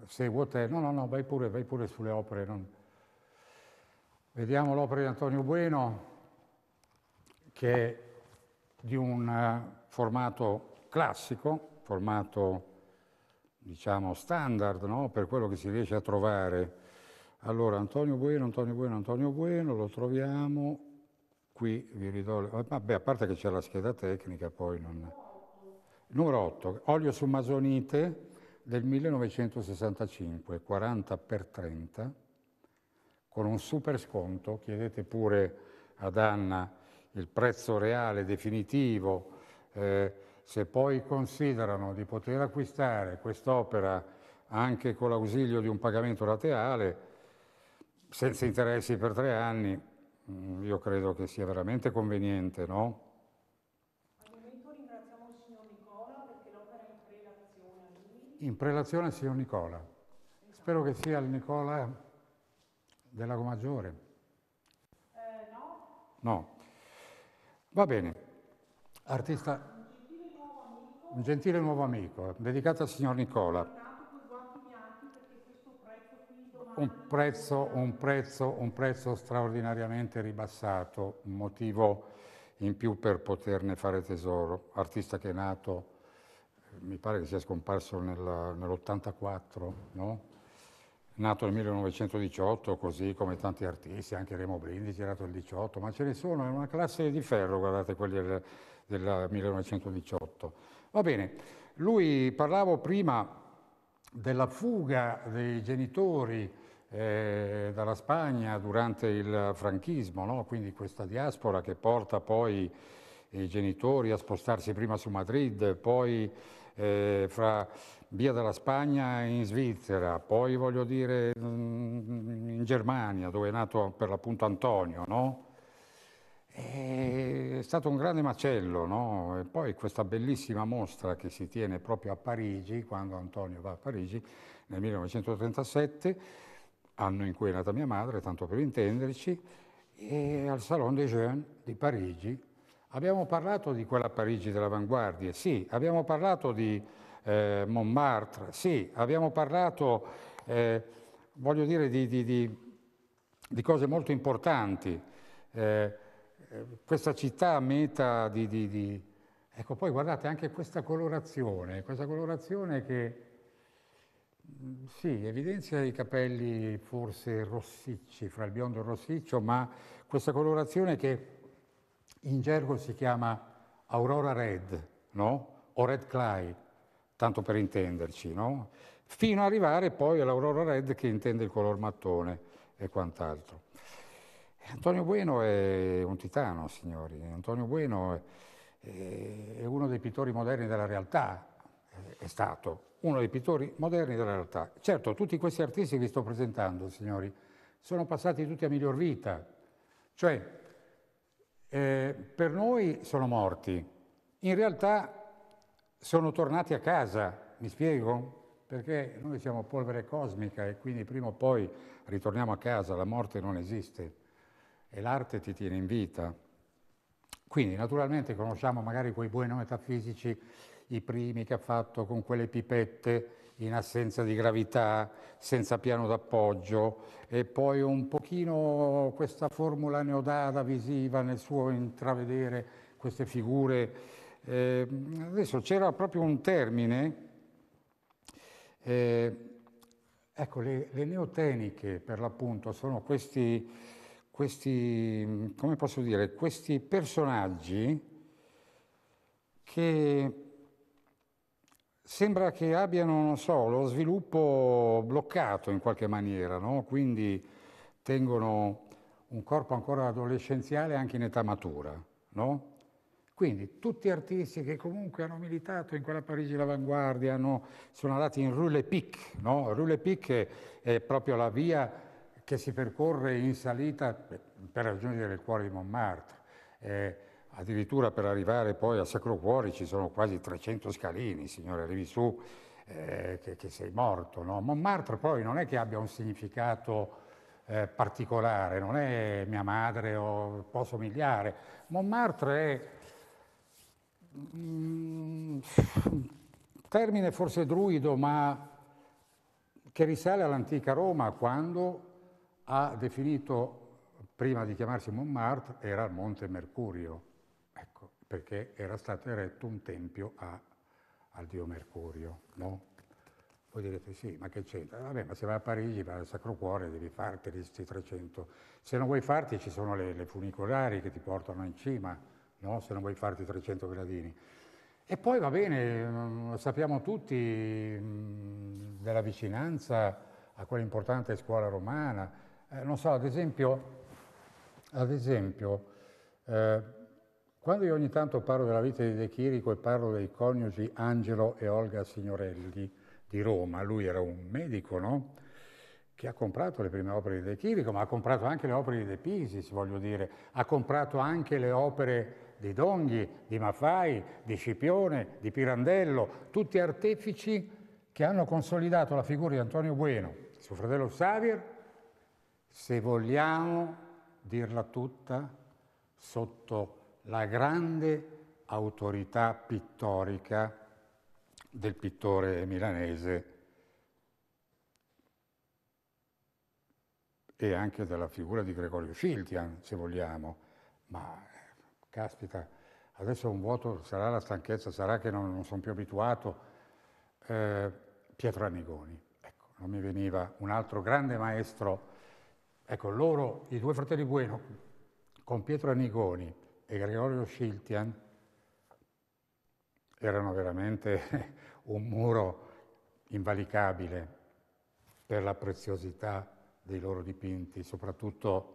seguo te, no, no, no, vai pure, vai pure sulle opere. Non... Vediamo l'opera di Antonio Bueno, che di un eh, formato classico, formato diciamo standard no? per quello che si riesce a trovare. Allora, Antonio Bueno, Antonio Bueno, Antonio Bueno, lo troviamo, qui vi ridò, le... Ah, vabbè, a parte che c'è la scheda tecnica, poi non... Numero 8, olio su masonite del 1965, 40 x 30, con un super sconto, chiedete pure ad Anna il prezzo reale definitivo, eh, se poi considerano di poter acquistare quest'opera anche con l'ausilio di un pagamento rateale, senza interessi per tre anni, mm, io credo che sia veramente conveniente, no? in prelazione al signor Nicola. Spero che sia il Nicola del Lago Maggiore. Eh, no. No. Va bene, artista, un gentile nuovo amico, dedicato al signor Nicola. Un prezzo, un, prezzo, un prezzo, straordinariamente ribassato, un motivo in più per poterne fare tesoro. Artista che è nato, eh, mi pare che sia scomparso nell'84, no? nato nel 1918, così come tanti artisti, anche Remo Brindisi era nato nel 18, ma ce ne sono, è una classe di ferro, guardate quelli del, del 1918. Va bene, lui parlavo prima della fuga dei genitori eh, dalla Spagna durante il franchismo, no? quindi questa diaspora che porta poi i genitori a spostarsi prima su Madrid, poi eh, fra via dalla Spagna in Svizzera, poi voglio dire mm, in Germania dove è nato per l'appunto Antonio, no? È stato un grande macello, no? E poi questa bellissima mostra che si tiene proprio a Parigi, quando Antonio va a Parigi nel 1937, anno in cui è nata mia madre, tanto per intenderci, e al Salon des Jeunes di Parigi. Abbiamo parlato di quella Parigi dell'avanguardia, sì, abbiamo parlato di eh, Montmartre. Sì, abbiamo parlato, eh, voglio dire, di, di, di, di, cose molto importanti. Eh, eh questa città meta di, Ecco, poi guardate anche questa colorazione, questa colorazione che mm, sì, evidenzia i capelli forse rossicci, fra il biondo e il rossiccio, ma questa colorazione che in gergo si chiama Aurora Red, no? O Red Clyde tanto per intenderci, no? fino ad arrivare poi all'Aurora Red che intende il color mattone e quant'altro. Antonio Bueno è un titano, signori, Antonio Bueno è, uno dei pittori moderni della realtà, è stato uno dei pittori moderni della realtà. Certo, tutti questi artisti che vi sto presentando, signori, sono passati tutti a miglior vita, cioè eh, per noi sono morti, in realtà sono tornati a casa, mi spiego? Perché noi siamo polvere cosmica e quindi prima o poi ritorniamo a casa, la morte non esiste e l'arte ti tiene in vita. Quindi naturalmente conosciamo magari quei buoni metafisici, i primi che ha fatto con quelle pipette in assenza di gravità, senza piano d'appoggio e poi un pochino questa formula neodata visiva nel suo intravedere queste figure eh, adesso c'era proprio un termine, eh, ecco le, le, neoteniche per l'appunto sono questi, questi, come posso dire, questi personaggi che sembra che abbiano, non so, lo sviluppo bloccato in qualche maniera, no? quindi tengono un corpo ancora adolescenziale anche in età matura, no? Quindi tutti artisti che comunque hanno militato in quella Parigi d'avanguardia sono andati in Rue Le Pic, no? Rue Le Pic è, è proprio la via che si percorre in salita per, per raggiungere il cuore di Montmartre. Eh, addirittura per arrivare poi al Sacro Cuore ci sono quasi 300 scalini, signore, arrivi su eh, che, che, sei morto. No? Montmartre poi non è che abbia un significato eh, particolare, non è mia madre o posso somigliare. Montmartre è Mm, termine forse druido, ma che risale all'antica Roma quando ha definito, prima di chiamarsi Montmartre, era il Monte Mercurio, ecco, perché era stato eretto un tempio a, al dio Mercurio, no? Voi direte sì, ma che c'entra? Vabbè, ma se vai a Parigi, vai al Sacro Cuore, devi farti questi 300. Se non vuoi farti ci sono le, le funicolari che ti portano in cima, no? se non vuoi farti 300 gradini. E poi va bene, mm, sappiamo tutti mm, della vicinanza a quell'importante scuola romana. Eh, non so, ad esempio, ad esempio eh, quando io ogni tanto parlo della vita di De Chirico e parlo dei coniugi Angelo e Olga Signorelli di Roma, lui era un medico, no? che ha comprato le prime opere di De Chirico, ma ha comprato anche le opere di De Pisis, voglio dire, ha comprato anche le opere di Donghi, di Maffai, di Scipione, di Pirandello, tutti artefici che hanno consolidato la figura di Antonio Bueno, suo fratello Xavier, se vogliamo dirla tutta, sotto la grande autorità pittorica del pittore milanese e anche della figura di Gregorio Sciltian, se vogliamo, ma caspita, adesso è un vuoto, sarà la stanchezza, sarà che non, non sono più abituato. Eh, Pietro Annigoni, ecco, non mi veniva un altro grande maestro. Ecco, loro, i due fratelli Bueno, con Pietro Annigoni e Gregorio Sciltian, erano veramente un muro invalicabile per la preziosità dei loro dipinti, soprattutto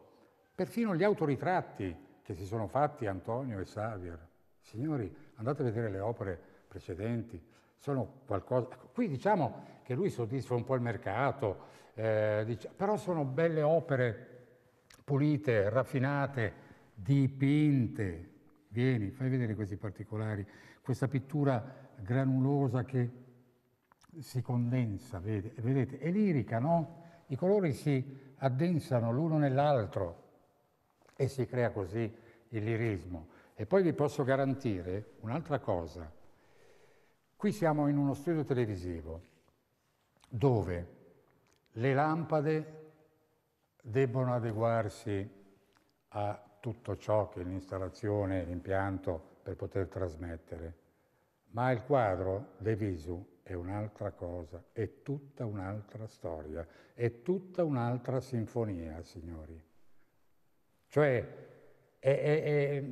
perfino gli autoritratti che si sono fatti Antonio e Xavier. Signori, andate a vedere le opere precedenti, sono qualcosa... Ecco, qui diciamo che lui soddisfa un po' il mercato, eh, dic... però sono belle opere pulite, raffinate, dipinte. Vieni, fai vedere questi particolari, questa pittura granulosa che si condensa, vedete è lirica, no? I colori si addensano l'uno nell'altro e si crea così il lirismo. E poi vi posso garantire un'altra cosa. Qui siamo in uno studio televisivo dove le lampade debbono adeguarsi a tutto ciò che l'installazione, l'impianto per poter trasmettere, ma il quadro de visu è un'altra cosa, è tutta un'altra storia, è tutta un'altra sinfonia, signori. Cioè, è, è, è,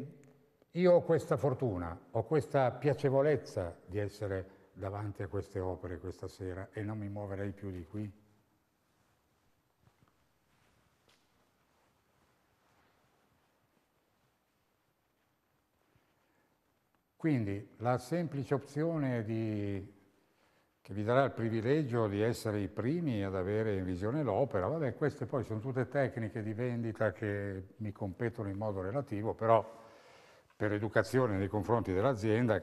io ho questa fortuna, ho questa piacevolezza di essere davanti a queste opere questa sera e non mi muoverei più di qui. Quindi la semplice opzione di che vi darà il privilegio di essere i primi ad avere in visione l'opera. Vabbè, queste poi sono tutte tecniche di vendita che mi competono in modo relativo, però per educazione nei confronti dell'azienda,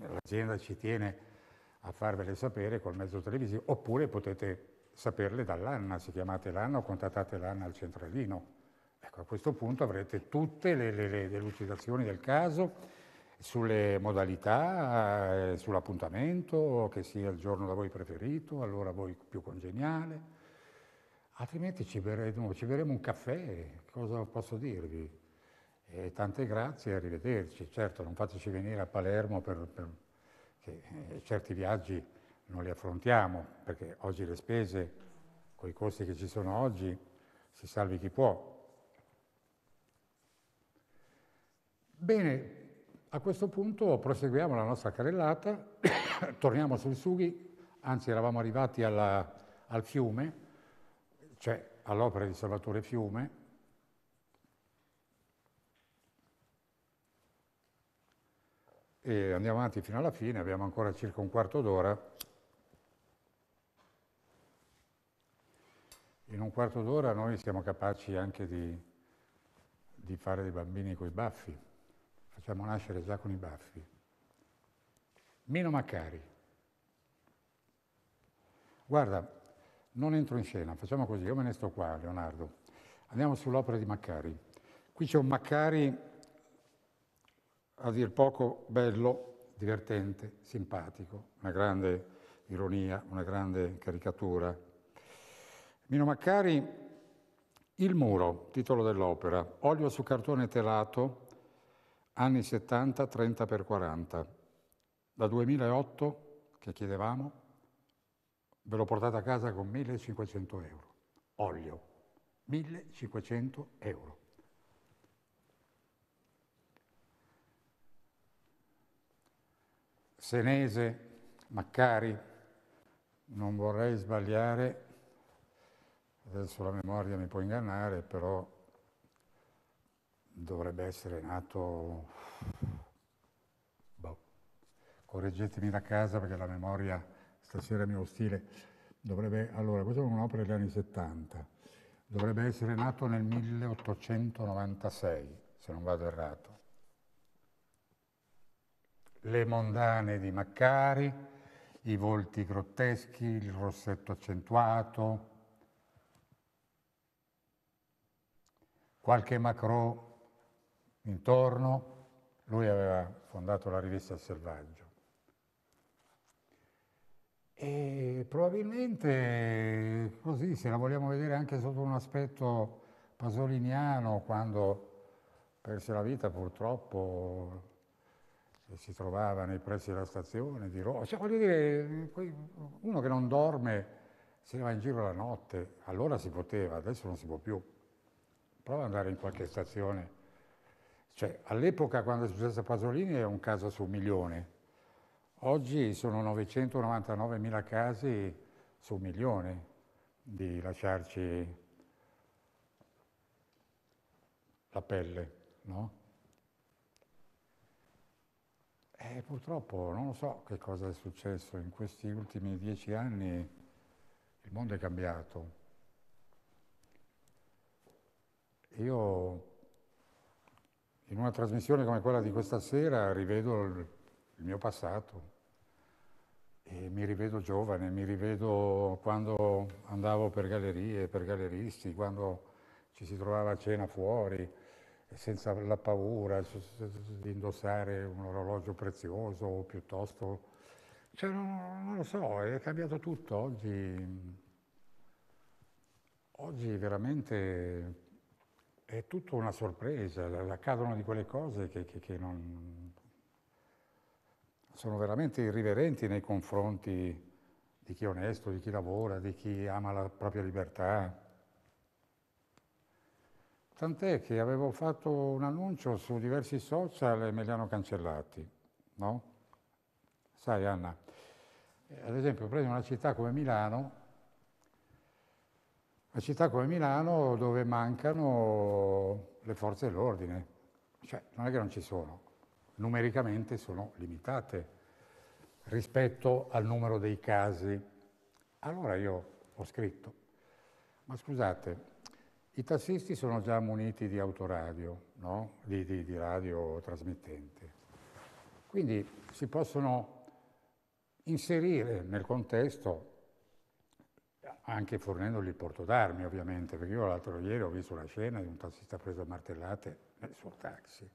l'azienda ci tiene a farvele sapere col mezzo televisivo, oppure potete saperle dall'ANNA, se chiamate l'ANNA o contattate l'ANNA al centralino. Ecco, a questo punto avrete tutte le, le, le delucidazioni del caso sulle modalità, eh, sull'appuntamento, che sia il giorno da voi preferito, allora voi più congeniale. Altrimenti ci beremo, ci beremo un caffè, cosa posso dirvi? E tante grazie e arrivederci. Certo, non fateci venire a Palermo per, per che eh, certi viaggi non li affrontiamo, perché oggi le spese, con i costi che ci sono oggi, si salvi chi può. Bene, a questo punto proseguiamo la nostra carrellata, torniamo sul Sughi, anzi eravamo arrivati alla, al fiume, cioè all'opera di Salvatore Fiume, e andiamo avanti fino alla fine, abbiamo ancora circa un quarto d'ora. In un quarto d'ora noi siamo capaci anche di, di fare dei bambini coi baffi facciamo nascere già con i baffi. Mino Maccari. Guarda, non entro in scena, facciamo così, io me ne sto qua, Leonardo. Andiamo sull'opera di Maccari. Qui c'è un Maccari, a dir poco, bello, divertente, simpatico, una grande ironia, una grande caricatura. Mino Maccari, Il muro, titolo dell'opera, olio su cartone telato, anni 70 30 per 40. Da 2008 che chiedevamo ve l'ho portata a casa con 1500 euro. Olio, 1500 euro. Senese, Maccari, non vorrei sbagliare, adesso la memoria mi può ingannare, però dovrebbe essere nato, boh, correggetemi da casa perché la memoria stasera è mio stile, dovrebbe, allora, questa è un'opera degli anni 70, dovrebbe essere nato nel 1896, se non vado errato. Le mondane di Maccari, i volti grotteschi, il rossetto accentuato, qualche macro intorno, lui aveva fondato la rivista Il Selvaggio. E probabilmente così, se la vogliamo vedere anche sotto un aspetto pasoliniano, quando perse la vita purtroppo eh, si trovava nei pressi della stazione di Roma. Cioè, voglio dire, uno che non dorme se ne va in giro la notte, allora si poteva, adesso non si può più. Prova ad andare in qualche stazione cioè, all'epoca quando è successo a Pasolini era un caso su un milione, oggi sono 999 mila casi su un milione di lasciarci la pelle, no? E purtroppo non lo so che cosa è successo in questi ultimi dieci anni, il mondo è cambiato. Io in una trasmissione come quella di questa sera rivedo il, il mio passato e mi rivedo giovane, mi rivedo quando andavo per gallerie, per galleristi, quando ci si trovava a cena fuori senza la paura di indossare un orologio prezioso o piuttosto... Cioè, non, non, lo so, è cambiato tutto. Oggi, oggi veramente è tutta una sorpresa, accadono di quelle cose che, che, che non... sono veramente irriverenti nei confronti di chi è onesto, di chi lavora, di chi ama la propria libertà. Tant'è che avevo fatto un annuncio su diversi social e me li hanno cancellati, no? Sai Anna, eh, ad esempio prendi una città come Milano, una città come Milano dove mancano le forze dell'ordine, cioè non è che non ci sono, numericamente sono limitate rispetto al numero dei casi. Allora io ho scritto, ma scusate, i tassisti sono già muniti di autoradio, no? di, di, di radio trasmittente, quindi si possono inserire nel contesto anche fornendogli il porto d'armi ovviamente, perché io l'altro ieri ho visto la scena di un tassista preso a martellate nel suo taxi.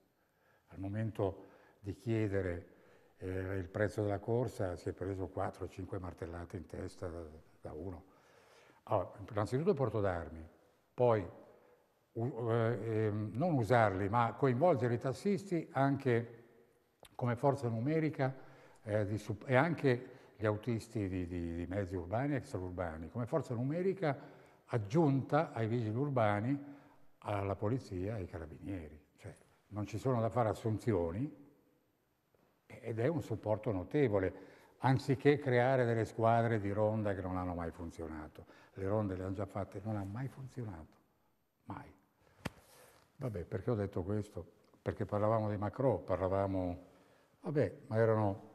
Al momento di chiedere eh, il prezzo della corsa si è preso 4-5 martellate in testa da, da uno. Allora, innanzitutto porto d'armi, poi uh, eh, ehm, non usarli, ma coinvolgere i tassisti anche come forza numerica eh, di, e anche gli autisti di, di, di mezzi urbani e extraurbani, come forza numerica aggiunta ai vigili urbani, alla polizia, ai carabinieri. Cioè, non ci sono da fare assunzioni ed è un supporto notevole, anziché creare delle squadre di ronda che non hanno mai funzionato. Le ronde le hanno già fatte, non hanno mai funzionato, mai. Vabbè, perché ho detto questo? Perché parlavamo di Macron, parlavamo... Vabbè, ma erano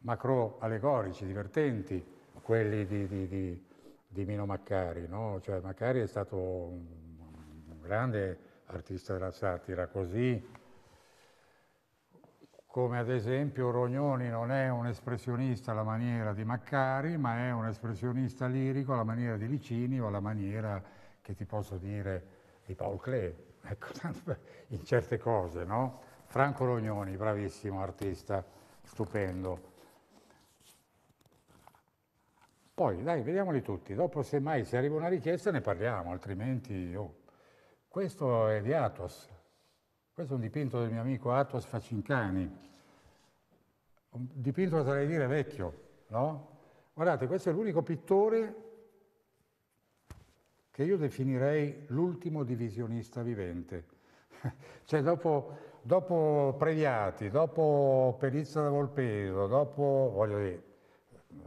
macro allegorici, divertenti, quelli di, di, di, di Mino Maccari. No? Cioè, Maccari è stato un, un grande artista della satira, così come ad esempio Rognoni non è un espressionista alla maniera di Maccari, ma è un espressionista lirico alla maniera di Licini o alla maniera, che ti posso dire, di Paul Klee, ecco, in certe cose, no? Franco Rognoni, bravissimo artista, stupendo. Poi, dai, vediamoli tutti. Dopo, semmai, se arriva una richiesta, ne parliamo, altrimenti... Oh. Questo è di Atos. Questo è un dipinto del mio amico Atos Facincani. Un dipinto, oserei dire, vecchio, no? Guardate, questo è l'unico pittore che io definirei l'ultimo divisionista vivente. cioè, dopo, dopo Previati, dopo Perizza da Volpedo, dopo, voglio dire,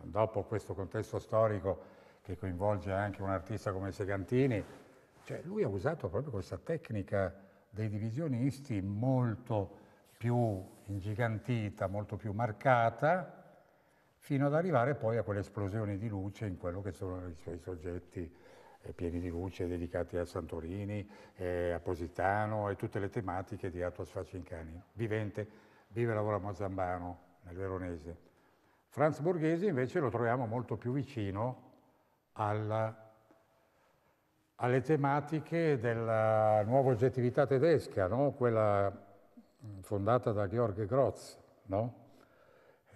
dopo questo contesto storico che coinvolge anche un artista come Segantini, cioè lui ha usato proprio questa tecnica dei divisionisti molto più ingigantita, molto più marcata, fino ad arrivare poi a quell'esplosione di luce in quello che sono i suoi soggetti eh, pieni di luce dedicati a Santorini, eh, a Positano e tutte le tematiche di Atos Facincani. Vivente, vive e lavora a Mozambano, nel Veronese. Franz Borghese invece lo troviamo molto più vicino alla, alle tematiche della eh, nuova oggettività tedesca, no? quella mm, fondata da Georg Grotz, no?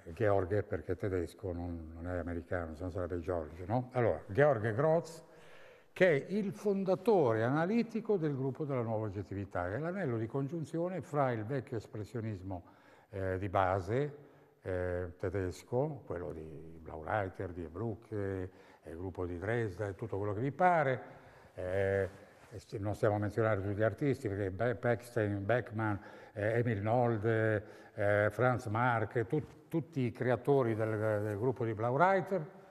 Eh, Georg perché è tedesco, non, non è americano, se non sarebbe George. No? Allora, Georg Grotz, che è il fondatore analitico del gruppo della nuova oggettività, è l'anello di congiunzione fra il vecchio espressionismo eh, di base, eh, tedesco, quello di Blaureiter, di Brucke, il eh, gruppo di Dresda e tutto quello che vi pare. Eh, non stiamo a menzionare tutti gli artisti, perché Beckstein, Beckman, eh, Emil Nolde, eh, Franz Marc, tut, tutti i creatori del, del gruppo di Blaureiter.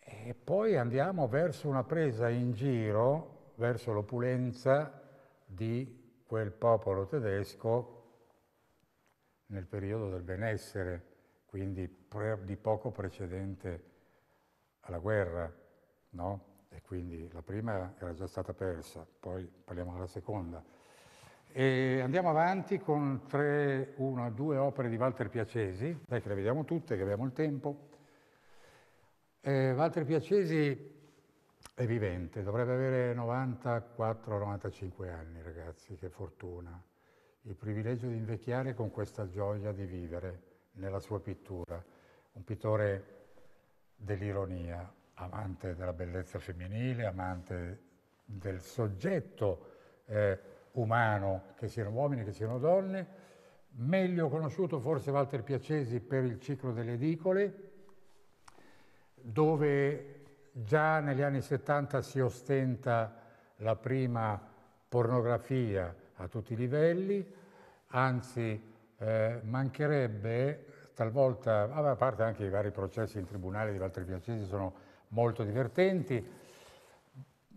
E poi andiamo verso una presa in giro, verso l'opulenza di quel popolo tedesco nel periodo del benessere, quindi pre, di poco precedente alla guerra, no? E quindi la prima era già stata persa, poi parliamo della seconda. E andiamo avanti con tre, una, due opere di Walter Piacesi, dai che le vediamo tutte, che abbiamo il tempo. Eh, Walter Piacesi è vivente, dovrebbe avere 94-95 anni, ragazzi, che fortuna il privilegio di invecchiare con questa gioia di vivere nella sua pittura. Un pittore dell'ironia, amante della bellezza femminile, amante del soggetto eh, umano, che siano uomini, che siano donne. Meglio conosciuto forse Walter Piacesi per il ciclo delle edicole, dove già negli anni 70 si ostenta la prima pornografia a tutti i livelli, anzi eh, mancherebbe talvolta, a parte anche i vari processi in tribunale di piacesi sono molto divertenti,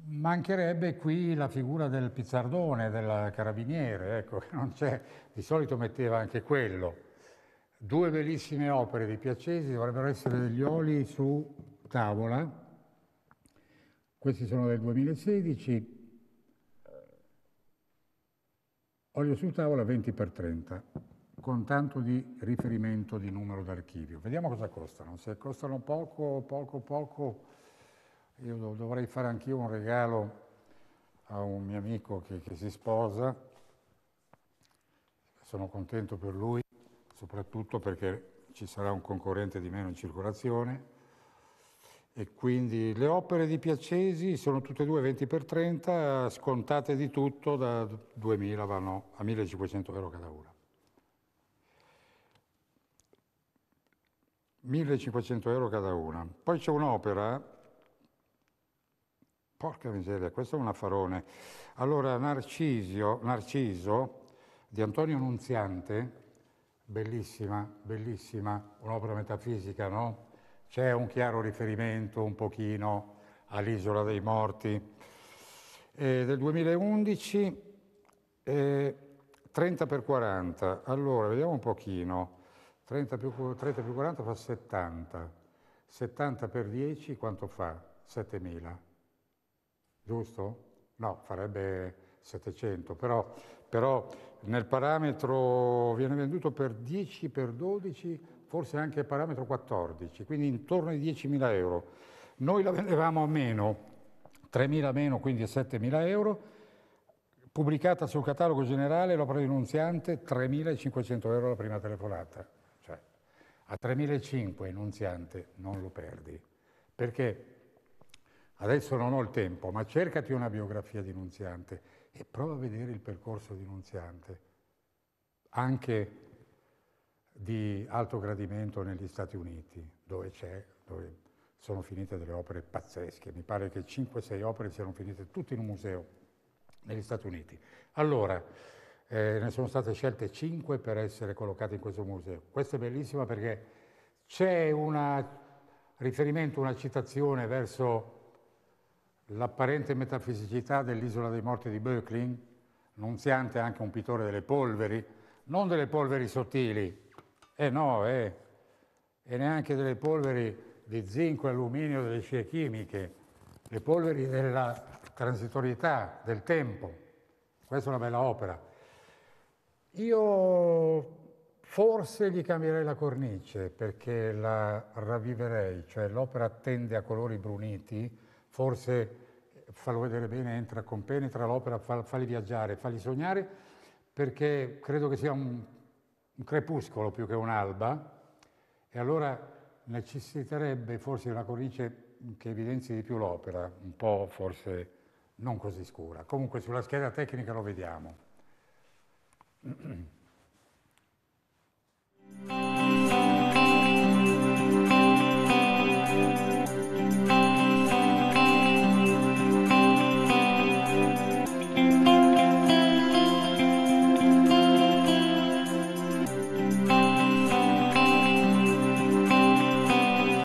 mancherebbe qui la figura del pizzardone, del carabiniere, ecco, non c'è, di solito metteva anche quello. Due bellissime opere di Piacesi dovrebbero essere degli oli su tavola, questi sono del 2016, Olio su tavola 20x30, con tanto di riferimento di numero d'archivio. Vediamo cosa costano. Se costano poco, poco, poco, io dovrei fare anch'io un regalo a un mio amico che, che si sposa. Sono contento per lui, soprattutto perché ci sarà un concorrente di meno in circolazione e quindi le opere di Piacesi sono tutte e due 20 per 30 scontate di tutto da 2.000 vanno a 1.500 euro cada una. 1.500 euro cada una. Poi c'è un'opera Porca miseria, questo è un affarone. Allora, Narcisio, Narciso di Antonio Nunziante, bellissima, bellissima, un'opera metafisica, no? C'è un chiaro riferimento un pochino all'Isola dei Morti. Eh, del 2011, eh, 30 per 40. Allora, vediamo un pochino. 30 più, 30 più 40 fa 70. 70 per 10 quanto fa? 7.000. Giusto? No, farebbe 700, però, però, nel parametro viene venduto per 10 per 12 forse anche il parametro 14, quindi intorno ai 10.000 euro. Noi la vendevamo a meno, 3.000 meno, quindi a 7.000 euro, pubblicata sul catalogo generale l'opera denunziante 3.500 euro la prima telefonata. Cioè, a 3.500 enunziante non lo perdi, perché adesso non ho il tempo, ma cercati una biografia di Nunziante e prova a vedere il percorso di Nunziante, anche di alto gradimento negli Stati Uniti, dove, dove sono finite delle opere pazzesche. Mi pare che 5-6 opere siano finite tutte in un museo negli Stati Uniti. Allora, eh, ne sono state scelte 5 per essere collocate in questo museo. Questa è bellissima perché c'è un riferimento, una citazione verso l'apparente metafisicità dell'isola dei morti di Böckling, nunziante anche un pittore delle polveri, non delle polveri sottili, eh no, eh. E neanche delle polveri di zinco e alluminio delle scie chimiche, le polveri della transitorietà, del tempo. Questa è una bella opera. Io forse gli cambierei la cornice perché la ravviverei, cioè l'opera tende a colori bruniti, forse eh, fallo vedere bene, entra, compenetra l'opera, falli viaggiare, falli sognare, perché credo che sia un un crepuscolo più che un'alba, e allora necessiterebbe forse una cornice che evidenzi di più l'opera, un po' forse non così scura. Comunque sulla scheda tecnica lo vediamo.